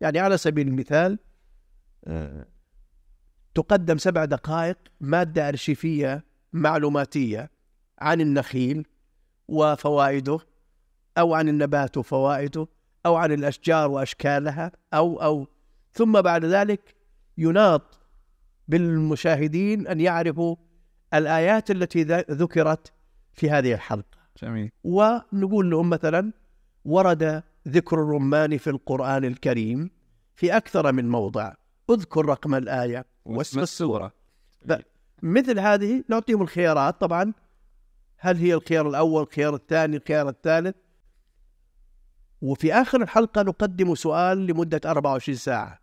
يعني على سبيل المثال آه، تقدم سبع دقائق مادة أرشيفية معلوماتية عن النخيل وفوائده أو عن النبات وفوائده أو عن الأشجار وأشكالها أو أو ثم بعد ذلك يناط بالمشاهدين أن يعرفوا الآيات التي ذكرت في هذه الحلقة جميل ونقول لهم مثلا ورد ذكر الرمان في القرآن الكريم في أكثر من موضع اذكر رقم الآية واسم السورة مثل هذه نعطيهم الخيارات طبعا هل هي الخيار الأول الخيار الثاني الخيار الثالث وفي آخر الحلقة نقدم سؤال لمدة 24 ساعة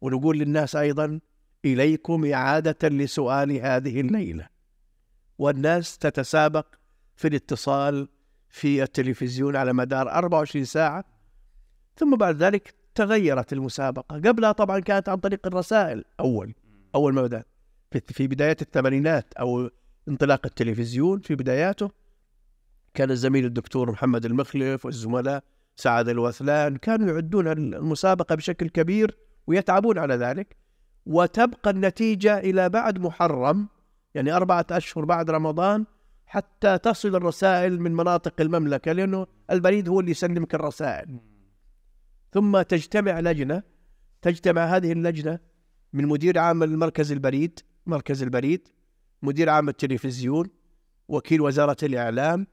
ونقول للناس أيضا إليكم إعادة لسؤال هذه الليلة والناس تتسابق في الاتصال في التلفزيون على مدار 24 ساعة ثم بعد ذلك تغيرت المسابقة قبلها طبعا كانت عن طريق الرسائل أول أول ما بدأ في بداية الثمانينات أو انطلاق التلفزيون في بداياته كان الزميل الدكتور محمد المخلف والزملاء سعد الوثلان كانوا يعدون المسابقة بشكل كبير ويتعبون على ذلك وتبقى النتيجة إلى بعد محرم يعني أربعة أشهر بعد رمضان حتى تصل الرسائل من مناطق المملكة لأنه البريد هو اللي يسلمك الرسائل ثم تجتمع لجنة تجتمع هذه اللجنة من مدير عام المركز البريد مركز البريد مدير عام التلفزيون وكيل وزارة الإعلام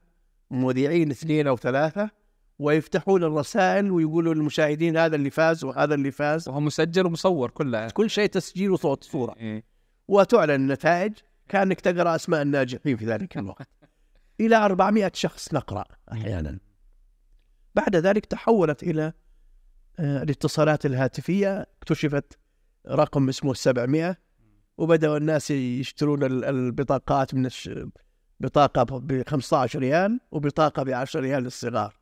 مذيعين اثنين أو ثلاثة ويفتحون الرسائل ويقولوا للمشاهدين هذا اللي فاز وهذا اللي فاز وهو مسجل ومصور كلها كل شيء تسجيل وصوت صورة إيه. وتعلن النتائج كانك تقرا اسماء الناجحين في ذلك الوقت الى 400 شخص نقرا احيانا بعد ذلك تحولت الى آه، الاتصالات الهاتفيه اكتشفت رقم اسمه 700 وبداوا الناس يشترون البطاقات من الش... بطاقه ب 15 ريال وبطاقه ب 10 ريال للصغار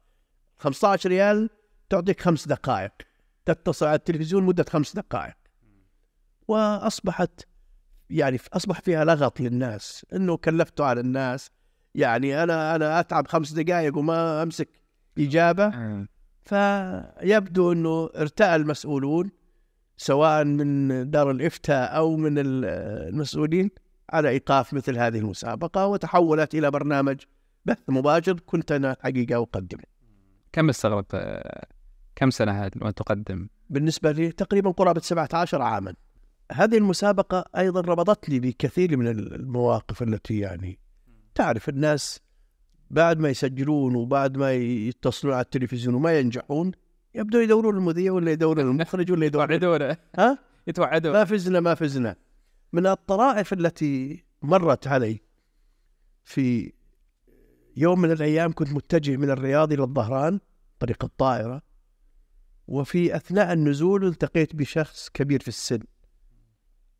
15 ريال تعطيك خمس دقائق تتصل على التلفزيون مده خمس دقائق واصبحت يعني اصبح فيها لغط للناس انه كلفته على الناس يعني انا انا اتعب خمس دقائق وما امسك اجابه آه. فيبدو انه ارتأى المسؤولون سواء من دار الافتاء او من المسؤولين على ايقاف مثل هذه المسابقه وتحولت الى برنامج بث مباشر كنت انا حقيقه اقدمه. كم استغرق آه، كم سنه وانت تقدم؟ بالنسبه لي تقريبا قرابه 17 عاما. هذه المسابقة أيضا ربطت لي بكثير من المواقف التي يعني تعرف الناس بعد ما يسجلون وبعد ما يتصلون على التلفزيون وما ينجحون يبدأوا يدورون المذيع ولا يدورون المخرج ولا يدورون ها؟ يتوعدون ما فزنا ما فزنا من الطرائف التي مرت علي في يوم من الأيام كنت متجه من الرياض إلى الظهران طريق الطائرة وفي أثناء النزول التقيت بشخص كبير في السن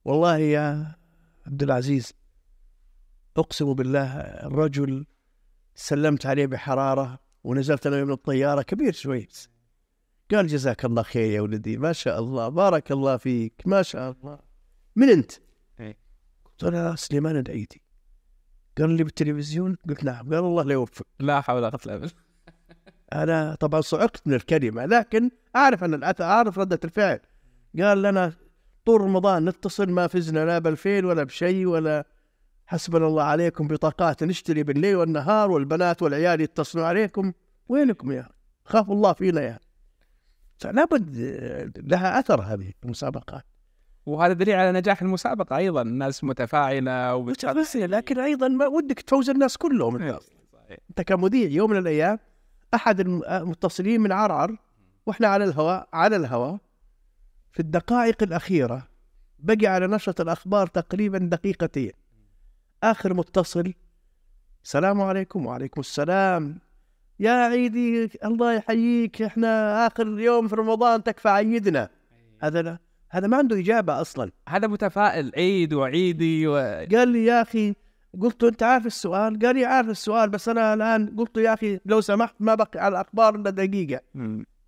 والله يا عبد العزيز أقسم بالله الرجل سلمت عليه بحرارة ونزلت أنا من الطيارة كبير شوي قال جزاك الله خير يا ولدي ما شاء الله بارك الله فيك ما شاء الله من أنت؟ إيه. قلت أنا سليمان العيدي قال لي بالتلفزيون قلت نعم قال الله لا يوفقك لا حول ولا قوة إلا أنا طبعا صعقت من الكلمة لكن أعرف أن الأثر أعرف ردة الفعل قال لنا طول رمضان نتصل ما فزنا لا بالفيل ولا بشيء ولا حسبنا الله عليكم بطاقات نشتري بالليل والنهار والبنات والعيال يتصلوا عليكم وينكم يا خاف الله فينا يا فلا لها أثر هذه المسابقات وهذا دليل على نجاح المسابقة أيضا الناس متفاعلة متفاعلة لكن أيضا ما ودك تفوز الناس كلهم إيه، انت كمذيع يوم من الأيام أحد المتصلين من عرعر وإحنا على الهواء على الهواء في الدقائق الأخيرة بقي على نشرة الأخبار تقريبا دقيقتين آخر متصل السلام عليكم وعليكم السلام يا عيدي الله يحييك احنا آخر يوم في رمضان تكفى عيدنا هذا لا هذا ما عنده إجابة أصلا هذا متفائل عيد وعيدي و... قال لي يا أخي قلت أنت عارف السؤال قال لي عارف السؤال بس أنا الآن قلت يا أخي لو سمحت ما بقي على الأخبار إلا دقيقة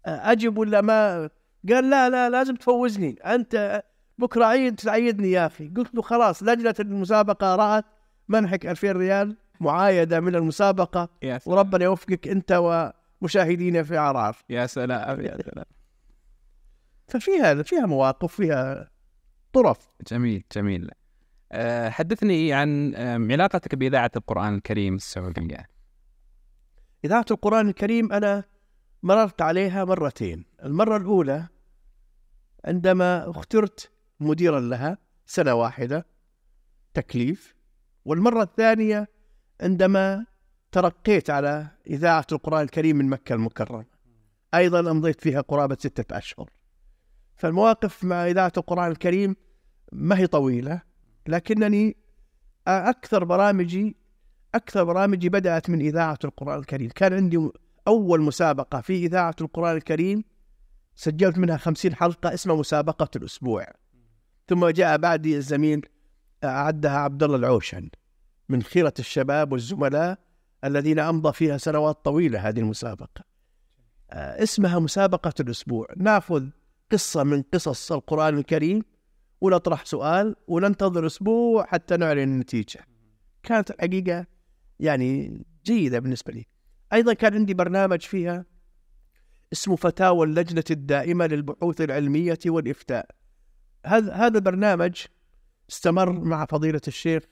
أجب ولا ما قال لا لا لازم تفوزني انت بكره عيد تعيدني يا اخي قلت له خلاص لجنه المسابقه رات منحك 2000 ريال معايده من المسابقه يا سلام. وربنا يوفقك انت ومشاهدينا في عراف يا سلام يا سلام ففيها فيها مواقف فيها طرف جميل جميل آه، حدثني عن علاقتك بإذاعة القرآن الكريم السعودية إذاعة القرآن الكريم أنا مررت عليها مرتين المرة الأولى عندما اخترت مديرا لها سنة واحدة تكليف والمرة الثانية عندما ترقيت على إذاعة القرآن الكريم من مكة المكرمة أيضا أمضيت فيها قرابة ستة أشهر فالمواقف مع إذاعة القرآن الكريم ما هي طويلة لكنني أكثر برامجي أكثر برامجي بدأت من إذاعة القرآن الكريم كان عندي أول مسابقة في إذاعة القرآن الكريم سجلت منها خمسين حلقة اسمها مسابقة الأسبوع ثم جاء بعدي الزميل أعدها عبد الله العوشن من خيرة الشباب والزملاء الذين أمضى فيها سنوات طويلة هذه المسابقة آه، اسمها مسابقة الأسبوع نأخذ قصة من قصص القرآن الكريم ونطرح سؤال وننتظر أسبوع حتى نعلن النتيجة كانت الحقيقة يعني جيدة بالنسبة لي ايضا كان عندي برنامج فيها اسمه فتاوى اللجنه الدائمه للبحوث العلميه والافتاء هذا هذا البرنامج استمر مع فضيله الشيخ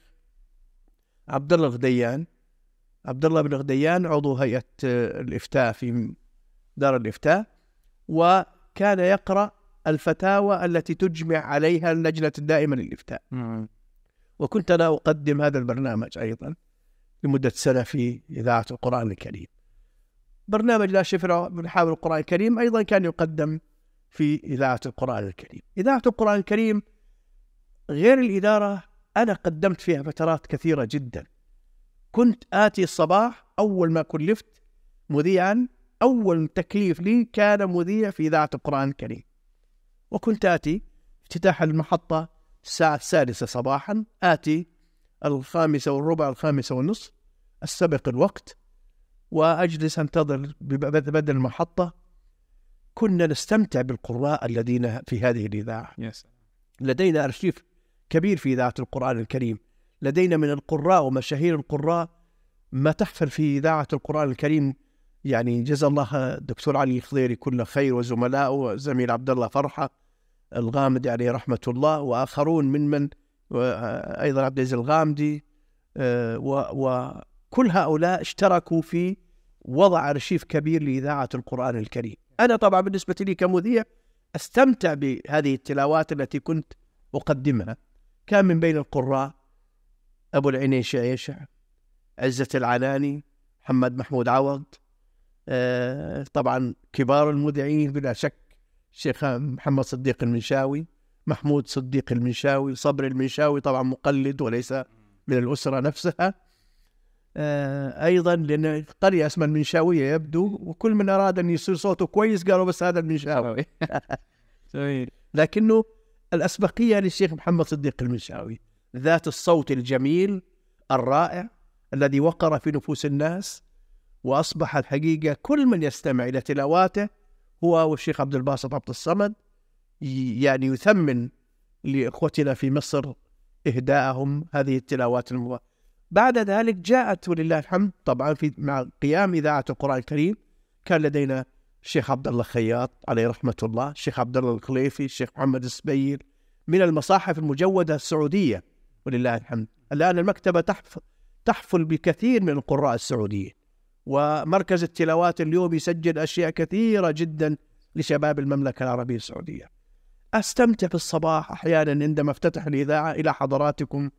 عبد الله الغديان عبد الله بن غديان عضو هيئه الافتاء في دار الافتاء وكان يقرا الفتاوى التي تجمع عليها اللجنه الدائمه للافتاء نعم. وكنت انا اقدم هذا البرنامج ايضا لمدة سنة في إذاعة القرآن الكريم برنامج لا شفرة من حاول القرآن الكريم أيضا كان يقدم في إذاعة القرآن الكريم إذاعة القرآن الكريم غير الإدارة أنا قدمت فيها فترات كثيرة جدا كنت آتي الصباح أول ما كلفت مذيعا أول تكليف لي كان مذيع في إذاعة القرآن الكريم وكنت آتي افتتاح المحطة الساعة السادسة صباحا آتي الخامسة والربع الخامسة والنصف السبق الوقت وأجلس أنتظر بدل المحطة كنا نستمتع بالقراء الذين في هذه الإذاعة yes. لدينا أرشيف كبير في إذاعة القرآن الكريم لدينا من القراء ومشاهير القراء ما تحفل في إذاعة القرآن الكريم يعني جزا الله الدكتور علي الخضيري كل خير وزملاء وزميل عبد الله فرحة الغامد عليه يعني رحمة الله وآخرون من من وايضا عبد العزيز الغامدي آه، وكل هؤلاء اشتركوا في وضع ارشيف كبير لاذاعه القران الكريم. انا طبعا بالنسبه لي كمذيع استمتع بهذه التلاوات التي كنت اقدمها. كان من بين القراء ابو العينين شعيشع عزه العناني محمد محمود عوض آه، طبعا كبار المذيعين بلا شك الشيخ محمد صديق المنشاوي محمود صديق المنشاوي صبر المنشاوي طبعا مقلد وليس من الأسرة نفسها آه، أيضا لأن قرية اسمها المنشاوية يبدو وكل من أراد أن يصير صوته كويس قالوا بس هذا المنشاوي جميل لكنه الأسبقية للشيخ محمد صديق المنشاوي ذات الصوت الجميل الرائع الذي وقر في نفوس الناس وأصبح الحقيقة كل من يستمع إلى تلاواته هو والشيخ عبد الباسط عبد الصمد يعني يثمن لإخوتنا في مصر إهداءهم هذه التلاوات المباركة بعد ذلك جاءت ولله الحمد طبعا في مع قيام إذاعة القرآن الكريم كان لدينا الشيخ عبد الله خياط عليه رحمة الله الشيخ عبد الله الخليفي الشيخ محمد السبيل من المصاحف المجودة السعودية ولله الحمد الآن المكتبة تحف تحفل بكثير من القراء السعوديين ومركز التلاوات اليوم يسجل أشياء كثيرة جدا لشباب المملكة العربية السعودية أستمتع في الصباح أحيانا عندما أفتتح الإذاعة إلى حضراتكم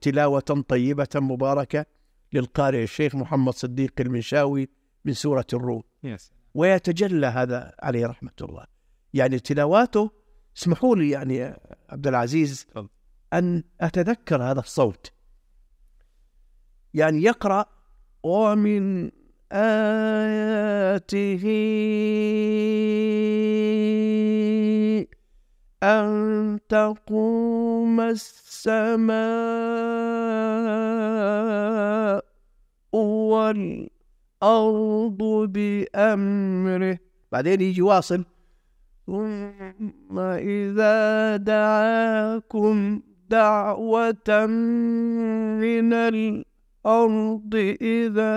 تلاوة طيبة مباركة للقارئ الشيخ محمد صديق المنشاوي من سورة الروم yes. ويتجلى هذا عليه رحمة الله يعني تلاواته اسمحوا لي يعني عبد العزيز أن أتذكر هذا الصوت يعني يقرأ ومن آياته أن تقوم السماء والأرض بأمره بعدين يجي واصل ثم إذا دعاكم دعوة من الأرض إذا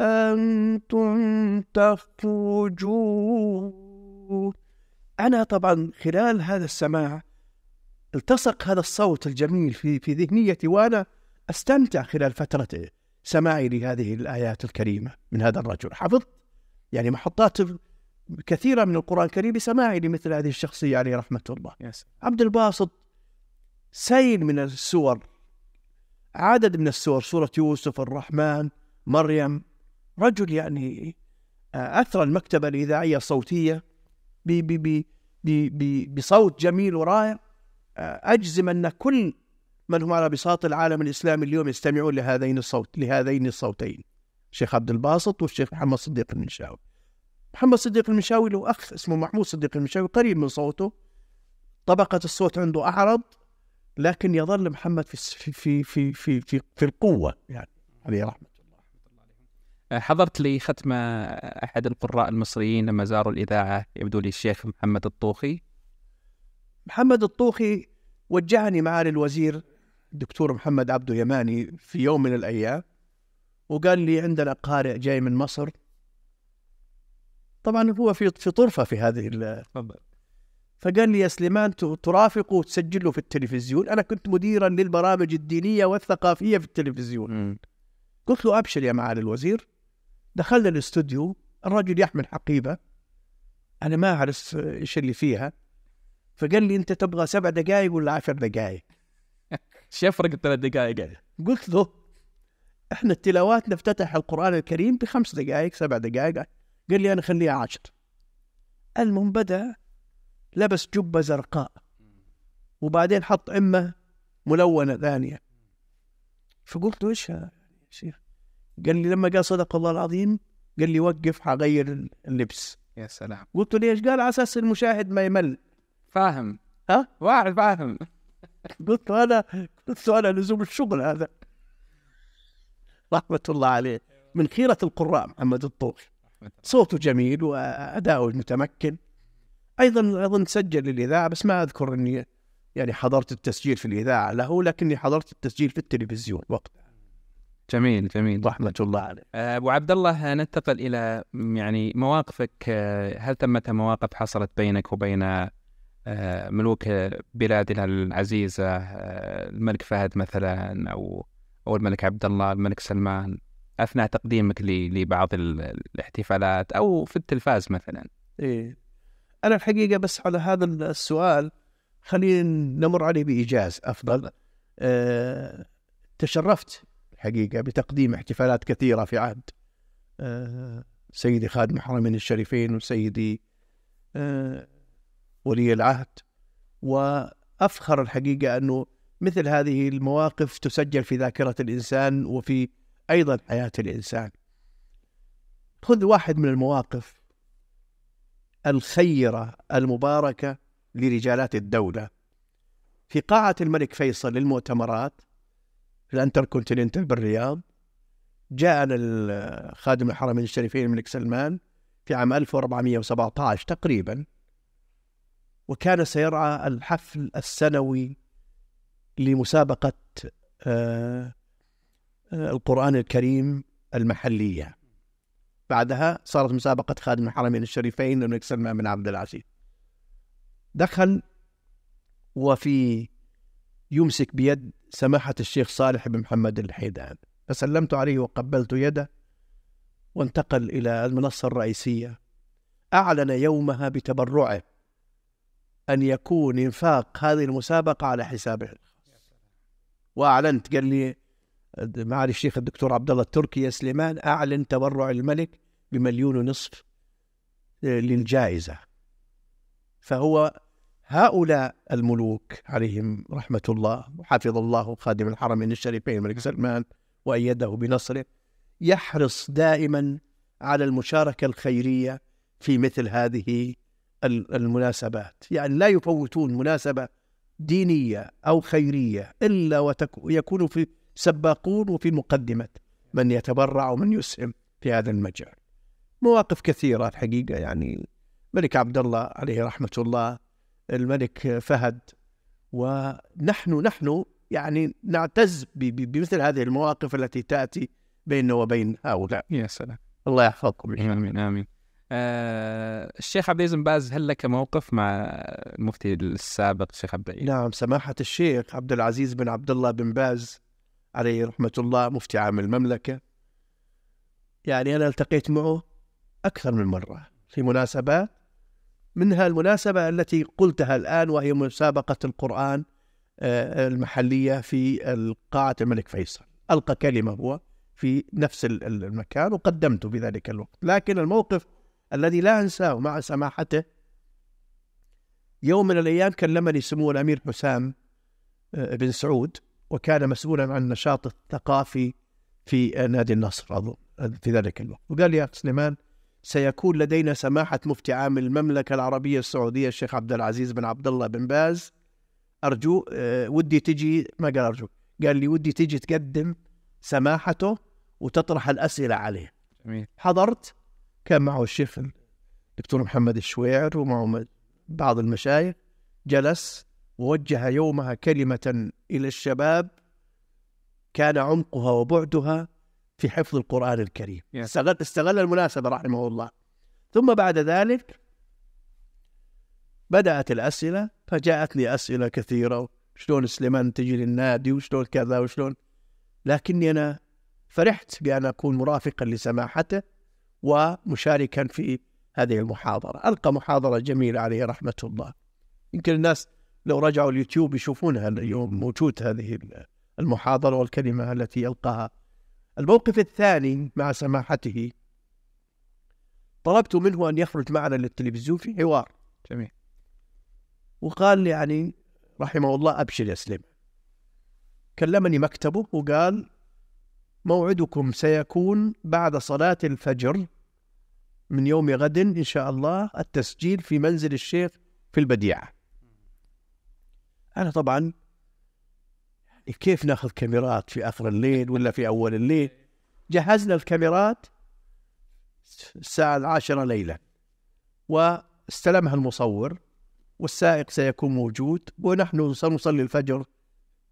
أنتم تخرجون أنا طبعا خلال هذا السماع التصق هذا الصوت الجميل في في ذهنيتي وأنا استمتع خلال فترة سماعي لهذه الآيات الكريمة من هذا الرجل حفظت يعني محطات كثيرة من القرآن الكريم بسماعي لمثل هذه الشخصية عليه رحمة الله yes. عبد الباسط سيل من السور عدد من السور سورة يوسف الرحمن مريم رجل يعني آه، أثر المكتبة الإذاعية الصوتية بصوت جميل ورائع آه، أجزم أن كل من هم على بساط العالم الإسلامي اليوم يستمعون لهذين الصوت لهذين الصوتين الشيخ عبد الباسط والشيخ محمد صديق المنشاوي محمد صديق المنشاوي له أخ اسمه محمود صديق المنشاوي قريب من صوته طبقة الصوت عنده أعرض لكن يظل محمد في في في في في, في القوة يعني عليه رحمة حضرت لي ختمة أحد القراء المصريين لما زاروا الإذاعة يبدو لي الشيخ محمد الطوخي محمد الطوخي وجهني معالي الوزير الدكتور محمد عبده يماني في يوم من الأيام وقال لي عندنا قارئ جاي من مصر طبعا هو في في طرفه في هذه تفضل فقال لي يا سليمان ترافقه وتسجله في التلفزيون انا كنت مديرا للبرامج الدينيه والثقافيه في التلفزيون م. قلت له ابشر يا معالي الوزير دخلنا الاستوديو الرجل يحمل حقيبه انا ما اعرف ايش اللي فيها فقال لي انت تبغى سبع دقائق ولا عشر دقائق ايش يفرق الثلاث دقائق قلت له احنا التلاوات نفتتح القران الكريم بخمس دقائق سبع دقائق قال لي انا خليها عشر المهم بدا لبس جبه زرقاء وبعدين حط امه ملونه ثانيه فقلت له ايش يا شيخ قال لي لما قال صدق الله العظيم قال لي وقف حغير اللبس يا سلام قلت له ليش؟ قال على اساس المشاهد ما يمل فاهم ها؟ واحد فاهم قلت له انا قلت له انا لزوم الشغل هذا رحمه الله عليه من خيره القراء محمد الطوش صوته جميل واداؤه المتمكن ايضا اظن سجل للاذاعه بس ما اذكر اني يعني حضرت التسجيل في الاذاعه له لكني حضرت التسجيل في التلفزيون وقتها جميل جميل رحمة الله عليه. آه، ابو عبد الله ننتقل الى يعني مواقفك آه، هل ثمة مواقف حصلت بينك وبين آه، ملوك بلادنا العزيزة الملك فهد مثلا او او الملك عبد الله الملك سلمان اثناء تقديمك لبعض الاحتفالات او في التلفاز مثلا. ايه انا الحقيقة بس على هذا السؤال خلينا نمر عليه بايجاز افضل. أه تشرفت الحقيقة بتقديم احتفالات كثيرة في عهد آه، سيدي خادم الحرمين الشريفين وسيدي آه، ولي العهد وأفخر الحقيقة أنه مثل هذه المواقف تسجل في ذاكرة الإنسان وفي أيضا حياة الإنسان خذ واحد من المواقف الخيرة المباركة لرجالات الدولة في قاعة الملك فيصل للمؤتمرات في الانتركونتيننتال بالرياض جاءنا خادم الحرمين الشريفين الملك سلمان في عام 1417 تقريبا وكان سيرعى الحفل السنوي لمسابقة آه، آه، القرآن الكريم المحلية بعدها صارت مسابقة خادم الحرمين الشريفين الملك سلمان بن عبد العزيز دخل وفي يمسك بيد سماحة الشيخ صالح بن محمد الحيدان فسلمت عليه وقبلت يده وانتقل إلى المنصة الرئيسية أعلن يومها بتبرعه أن يكون إنفاق هذه المسابقة على حسابه وأعلنت قال لي معالي الشيخ الدكتور عبد الله التركي يا سليمان أعلن تبرع الملك بمليون ونصف للجائزة فهو هؤلاء الملوك عليهم رحمة الله وحفظ الله خادم الحرمين الشريفين الملك سلمان وأيده بنصره يحرص دائما على المشاركة الخيرية في مثل هذه المناسبات يعني لا يفوتون مناسبة دينية أو خيرية إلا ويكون في سباقون وفي مقدمة من يتبرع ومن يسهم في هذا المجال مواقف كثيرة الحقيقة يعني الملك عبد الله عليه رحمة الله الملك فهد ونحن نحن يعني نعتز بمثل هذه المواقف التي تاتي بيننا وبين هؤلاء. يا سلام. الله يحفظكم. امين امين. آه الشيخ عبد العزيز باز هل لك موقف مع المفتي السابق الشيخ عبد العزيز؟ نعم سماحة الشيخ عبد العزيز بن عبد الله بن باز عليه رحمة الله مفتي عام المملكة يعني أنا التقيت معه أكثر من مرة في مناسبات منها المناسبة التي قلتها الآن وهي مسابقة القرآن آه، المحلية في قاعة الملك فيصل ألقى كلمة هو في نفس المكان وقدمته في ذلك الوقت لكن الموقف الذي لا أنساه مع سماحته يوم من الأيام كلمني سمو الأمير حسام آه، بن سعود وكان مسؤولا عن النشاط الثقافي في نادي النصر أظن في ذلك الوقت وقال لي يا سليمان سيكون لدينا سماحة مفتي عام المملكة العربية السعودية الشيخ عبد العزيز بن عبد الله بن باز أرجو آه، ودي تجي ما قال أرجو قال لي ودي تجي تقدم سماحته وتطرح الأسئلة عليه جميل. حضرت كان معه الشيخ الدكتور محمد الشويعر ومعه بعض المشايخ جلس ووجه يومها كلمة إلى الشباب كان عمقها وبعدها في حفظ القرآن الكريم استغل, استغل المناسبة رحمه الله ثم بعد ذلك بدأت الأسئلة فجاءت لي أسئلة كثيرة شلون سليمان تجي للنادي وشلون كذا وشلون لكني أنا فرحت بأن أكون مرافقا لسماحته ومشاركا في هذه المحاضرة ألقى محاضرة جميلة عليه رحمة الله يمكن الناس لو رجعوا اليوتيوب يشوفونها اليوم موجود هذه المحاضرة والكلمة التي ألقاها الموقف الثاني مع سماحته طلبت منه أن يخرج معنا للتلفزيون في حوار جميل وقال لي يعني رحمه الله أبشر يا سليم كلمني مكتبه وقال موعدكم سيكون بعد صلاة الفجر من يوم غد إن شاء الله التسجيل في منزل الشيخ في البديعة أنا طبعا كيف ناخذ كاميرات في اخر الليل ولا في اول الليل جهزنا الكاميرات الساعة العاشرة ليلا واستلمها المصور والسائق سيكون موجود ونحن سنصلي الفجر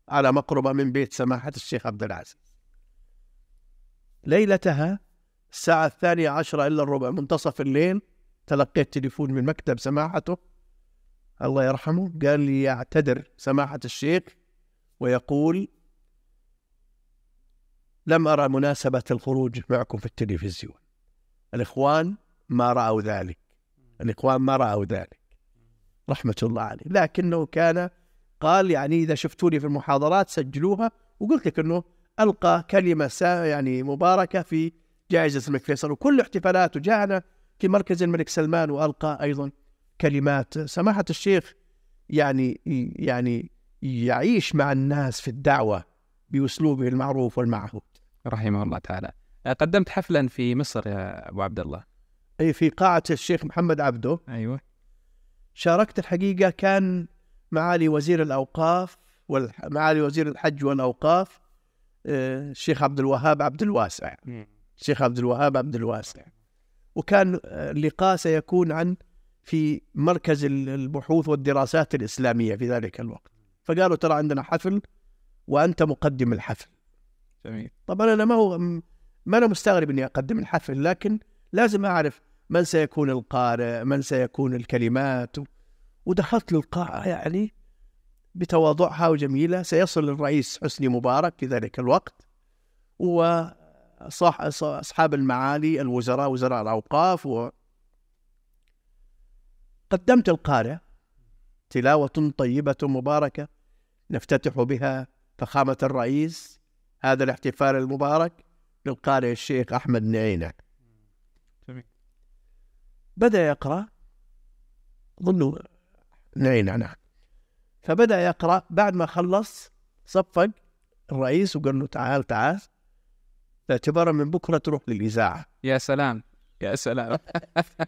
على مقربة من بيت سماحة الشيخ عبد العزيز ليلتها الساعة الثانية عشرة إلا الربع منتصف الليل تلقيت تليفون من مكتب سماحته الله يرحمه قال لي اعتذر سماحة الشيخ ويقول لم أرى مناسبة الخروج معكم في التلفزيون الإخوان ما رأوا ذلك الإخوان ما رأوا ذلك رحمة الله عليه لكنه كان قال يعني إذا شفتوني في المحاضرات سجلوها وقلت لك أنه ألقى كلمة يعني مباركة في جائزة الملك فيصل وكل احتفالاته وجاءنا في مركز الملك سلمان وألقى أيضا كلمات سماحة الشيخ يعني يعني يعيش مع الناس في الدعوة بأسلوبه المعروف والمعهود رحمه الله تعالى آه، قدمت حفلا في مصر يا أبو عبد الله أي في قاعة الشيخ محمد عبده أيوة شاركت الحقيقة كان معالي وزير الأوقاف معالي وزير الحج والأوقاف آه، الشيخ عبد الوهاب عبد الواسع الشيخ عبد الوهاب عبد الواسع وكان آه، اللقاء سيكون عن في مركز البحوث والدراسات الإسلامية في ذلك الوقت فقالوا ترى عندنا حفل وانت مقدم الحفل جميل طبعا انا ما هو ما انا مستغرب اني اقدم الحفل لكن لازم اعرف من سيكون القارئ من سيكون الكلمات ودخلت للقاعه يعني بتواضعها وجميله سيصل الرئيس حسني مبارك في ذلك الوقت صح اصحاب المعالي الوزراء وزراء الاوقاف و قدمت القارئ تلاوة طيبة مباركة نفتتح بها فخامة الرئيس هذا الاحتفال المبارك للقارئ الشيخ أحمد نعينة بدأ يقرأ أظن نعينة نعم فبدأ يقرأ بعد ما خلص صفق الرئيس وقال له تعال تعال اعتبارا من بكرة تروح للإذاعة يا سلام يا سلام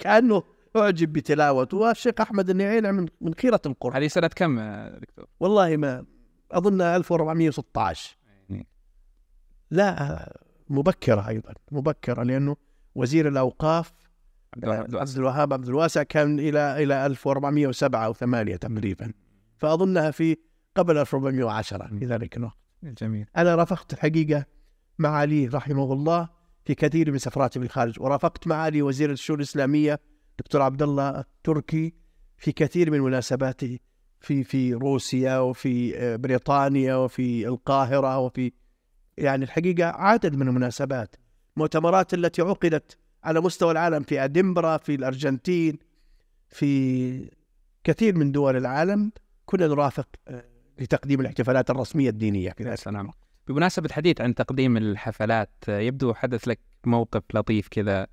كأنه اعجب بتلاوته والشيخ احمد النعيل يعني من من خيره القرى هذه سنه كم دكتور؟ والله ما اظن 1416 إيه. لا مبكره ايضا مبكره لانه وزير الاوقاف عبد الوهاب عبد الواسع كان الى الى 1407 او 8 تقريبا فاظنها في قبل 1410 في ذلك الوقت جميل انا رافقت الحقيقه معالي رحمه الله في كثير من سفراتي بالخارج ورافقت معالي وزير الشؤون الاسلاميه دكتور عبد الله التركي في كثير من مناسباته في في روسيا وفي آه، بريطانيا وفي القاهره وفي يعني الحقيقه عدد من المناسبات المؤتمرات التي عقدت على مستوى العالم في ادنبرا في الارجنتين في كثير من دول العالم كنا نرافق آه، لتقديم الاحتفالات الرسميه الدينيه في ذلك بمناسبه الحديث عن تقديم الحفلات آه، يبدو حدث لك موقف لطيف كذا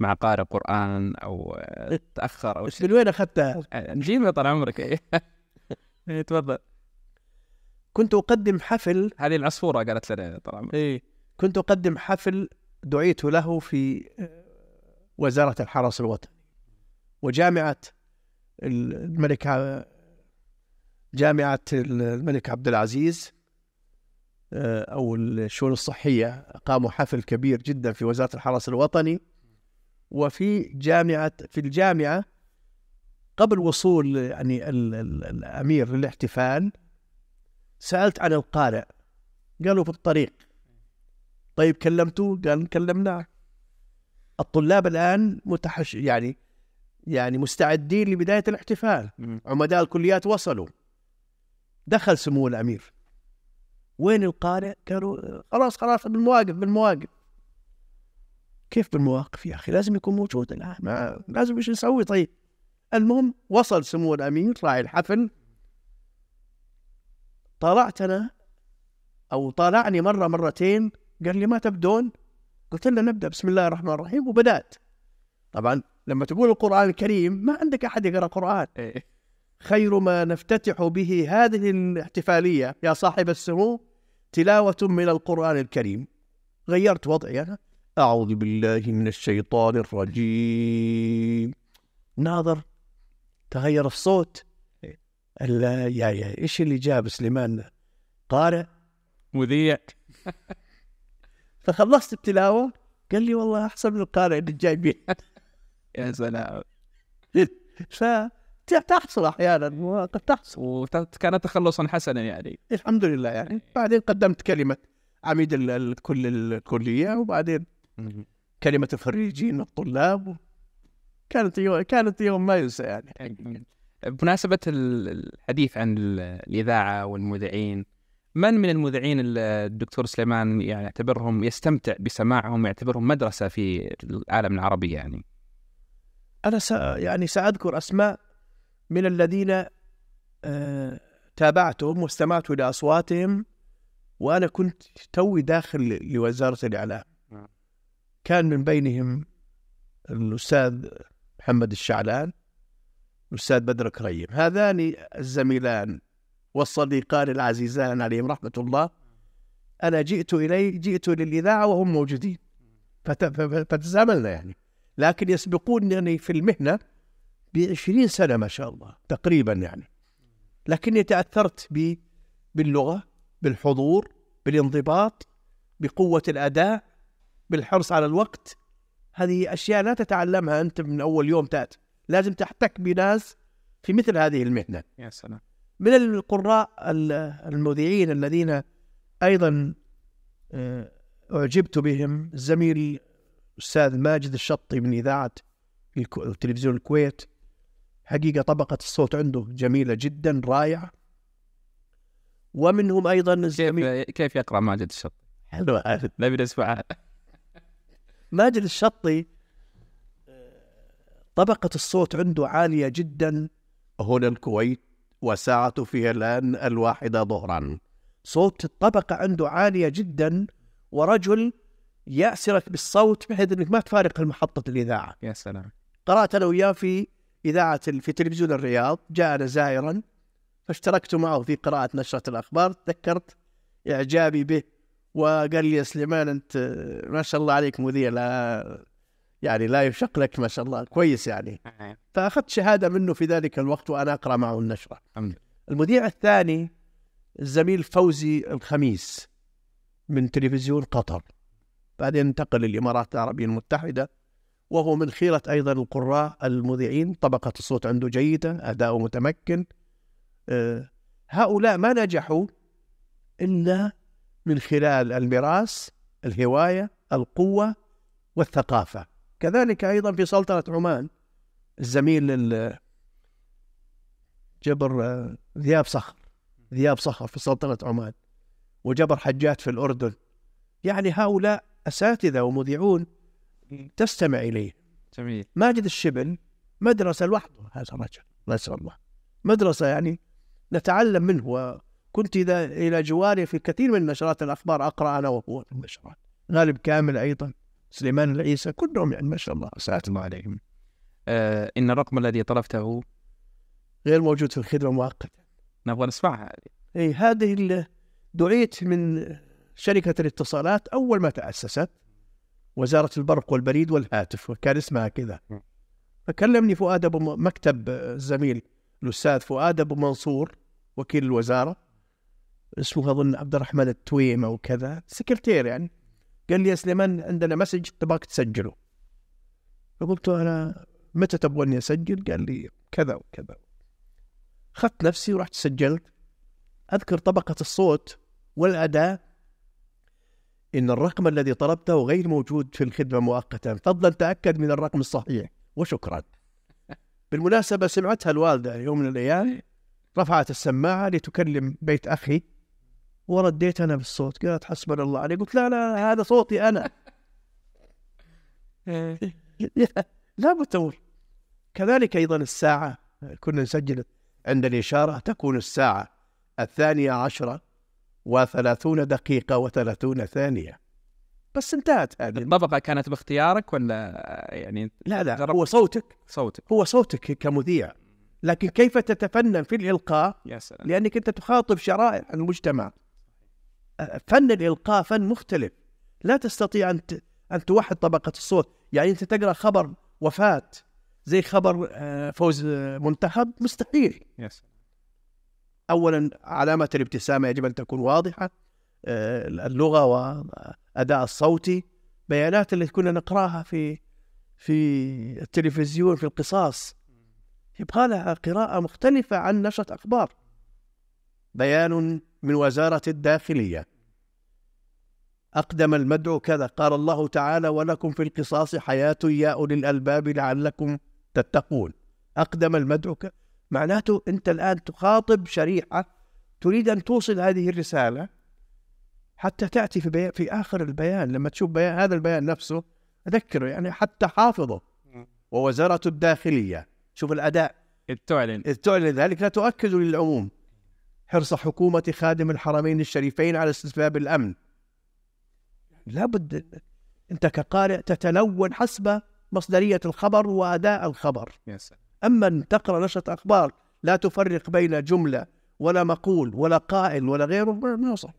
مع قارئ قران او تاخر او شيء من وين اخذتها؟ آه، نجيبها طال عمرك اي إيه، تفضل كنت اقدم حفل هذه العصفوره قالت لنا طال عمرك اي كنت اقدم حفل دعيت له في آه، وزاره الحرس الوطني وجامعه الملك آه، جامعه الملك عبد العزيز او الشؤون الصحيه اقاموا حفل كبير جدا في وزاره الحرس الوطني وفي جامعة في الجامعة قبل وصول يعني الأمير للاحتفال سألت عن القارئ قالوا في الطريق طيب كلمتوه قال كلمناه الطلاب الآن متحش يعني يعني مستعدين لبداية الاحتفال عمداء الكليات وصلوا دخل سمو الأمير وين القارئ؟ قالوا خلاص خلاص بالمواقف بالمواقف كيف بالمواقف يا اخي لازم يكون موجود الان ما لازم ايش نسوي طيب المهم وصل سمو الامير راعي الحفل طلعت انا او طالعني مره مرتين قال لي ما تبدون قلت له نبدا بسم الله الرحمن الرحيم وبدات طبعا لما تقول القران الكريم ما عندك احد يقرا قران إيه. خير ما نفتتح به هذه الاحتفاليه يا صاحب السمو تلاوه من القران الكريم غيرت وضعي انا أعوذ بالله من الشيطان الرجيم ناظر تغير الصوت لا يا يا ايش اللي جاب سليمان قارئ مذيع فخلصت التلاوه قال لي والله احسن من القارئ اللي جايبين يا سلام ف تحصل احيانا وقد تحصل وكان تخلصا حسنا يعني الحمد لله يعني إيه. بعدين قدمت كلمه عميد الكل الكليه وبعدين كلمه الخريجين الطلاب كانت يوم كانت يوم ما ينسى يعني بمناسبة الحديث عن الإذاعة والمذيعين من من المذيعين الدكتور سليمان يعني يعتبرهم يستمتع بسماعهم يعتبرهم مدرسة في العالم العربي يعني أنا س... يعني سأذكر أسماء من الذين آه تابعتهم واستمعت إلى أصواتهم وأنا كنت توي داخل لوزارة الإعلام كان من بينهم الأستاذ محمد الشعلان الأستاذ بدر كريم هذان الزميلان والصديقان العزيزان عليهم رحمة الله أنا جئت إلي جئت للإذاعة وهم موجودين فتزاملنا يعني لكن يسبقونني في المهنة بعشرين سنة ما شاء الله تقريبا يعني لكني تأثرت باللغة بالحضور بالانضباط بقوة الأداء بالحرص على الوقت هذه أشياء لا تتعلمها أنت من أول يوم تأتي لازم تحتك بناس في مثل هذه المهنة يا سلام من القراء المذيعين الذين أيضا آه، أعجبت بهم زميلي الأستاذ ماجد الشطي من إذاعة تلفزيون الكويت حقيقة طبقة الصوت عنده جميلة جدا رائعة ومنهم أيضا كيف, كيف يقرأ ماجد الشطي؟ حلو هذا نبي نسمعها ماجد الشطي طبقة الصوت عنده عالية جدا هنا الكويت وساعة فيها الآن الواحدة ظهرا صوت الطبقة عنده عالية جدا ورجل يأسرك بالصوت بحيث أنك ما تفارق المحطة الإذاعة يا سلام قرأت أنا وياه في إذاعة في تلفزيون الرياض جاءنا زائرا فاشتركت معه في قراءة نشرة الأخبار تذكرت إعجابي به وقال لي يا سليمان انت ما شاء الله عليك مذيع لا يعني لا يشق لك ما شاء الله كويس يعني أيوة. فاخذت شهاده منه في ذلك الوقت وانا اقرا معه النشره المذيع الثاني الزميل فوزي الخميس من تلفزيون قطر بعدين انتقل للامارات العربيه المتحده وهو من خيره ايضا القراء المذيعين طبقه الصوت عنده جيده اداؤه متمكن آه، هؤلاء ما نجحوا الا من خلال الميراث الهواية القوة والثقافة كذلك أيضا في سلطنة عمان الزميل جبر آه، ذياب صخر ذياب صخر في سلطنة عمان وجبر حجات في الأردن يعني هؤلاء أساتذة ومذيعون تستمع إليه جميل ماجد الشبل مدرسة لوحده هذا الرجل نسأل الله مدرسة يعني نتعلم منه كنت إذا إلى جواري في كثير من نشرات الأخبار أقرأ أنا وهو في النشرات غالب كامل أيضا سليمان العيسى كلهم يعني ما شاء الله سات الله عليهم آه إن الرقم الذي طلبته غير موجود في الخدمة مؤقتا نبغى نسمعها هذه أي هذه دعيت من شركة الاتصالات أول ما تأسست وزارة البرق والبريد والهاتف وكان اسمها كذا فكلمني فؤاد أبو مكتب الزميل الأستاذ فؤاد أبو منصور وكيل الوزارة اسمه اظن عبد الرحمن التويم او كذا سكرتير يعني قال لي يا سليمان عندنا مسج تبغاك تسجله فقلت له انا متى تبغوني اسجل؟ قال لي كذا وكذا اخذت نفسي ورحت سجلت اذكر طبقه الصوت والاداء ان الرقم الذي طلبته غير موجود في الخدمه مؤقتا فضلا تاكد من الرقم الصحيح وشكرا بالمناسبه سمعتها الوالده يوم من الايام رفعت السماعه لتكلم بيت اخي ورديت انا بالصوت قالت حسبنا الله عليه قلت لا لا هذا صوتي انا إيه. لا بتقول كذلك ايضا الساعه كنا نسجل عند الاشاره تكون الساعه الثانيه عشره وثلاثون دقيقه وثلاثون ثانيه بس انتهت هذه الطبقه كانت باختيارك ولا يعني لا لا هو صوتك صوتك هو صوتك كمذيع لكن كيف تتفنن في الالقاء يا سلام. لانك انت تخاطب شرائح المجتمع فن الإلقاء فن مختلف لا تستطيع أن أن توحد طبقة الصوت يعني أنت تقرأ خبر وفاة زي خبر آه، فوز منتخب مستحيل yes. أولا علامة الابتسامة يجب أن تكون واضحة آه، اللغة وأداء الصوتي بيانات اللي كنا نقراها في في التلفزيون في القصاص يبقى لها قراءة مختلفة عن نشرة أخبار بيان من وزارة الداخلية أقدم المدعو كذا قال الله تعالى ولكم في القصاص حياة يا أولي الألباب لعلكم تتقون أقدم المدعو كذا معناته أنت الآن تخاطب شريحة تريد أن توصل هذه الرسالة حتى تأتي في, في آخر البيان لما تشوف بيان هذا البيان نفسه أذكره يعني حتى حافظه ووزارة الداخلية شوف الأداء إذ تعلن إذ تعلن ذلك لا تؤكد للعموم حرص حكومة خادم الحرمين الشريفين على استتباب الأمن لابد أنت كقارئ تتلون حسب مصدرية الخبر وأداء الخبر yes. أما أن تقرأ نشرة أخبار لا تفرق بين جملة ولا مقول ولا قائل ولا غيره ما يصح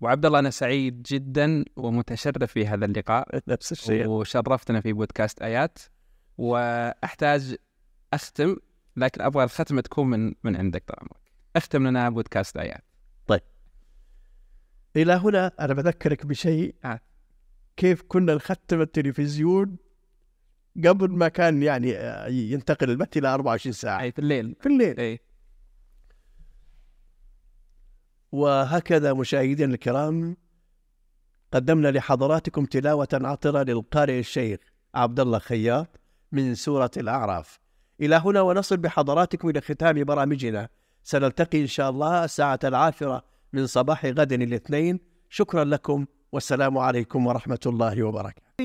وعبد الله انا سعيد جدا ومتشرف في هذا اللقاء نفس الشيء وشرفتنا في بودكاست ايات واحتاج اختم لكن ابغى الختمه تكون من من عندك طال عمرك اختم لنا بودكاست ايات طيب الى هنا انا بذكرك بشيء آه. كيف كنا نختم التلفزيون قبل ما كان يعني آه، ينتقل البث الى 24 ساعه اي في الليل في الليل اي وهكذا مشاهدينا الكرام قدمنا لحضراتكم تلاوة عطرة للقارئ الشيخ عبد الله خياط من سورة الأعراف إلى هنا ونصل بحضراتكم إلى ختام برامجنا سنلتقي إن شاء الله الساعة العاشرة من صباح غد الاثنين شكرا لكم والسلام عليكم ورحمة الله وبركاته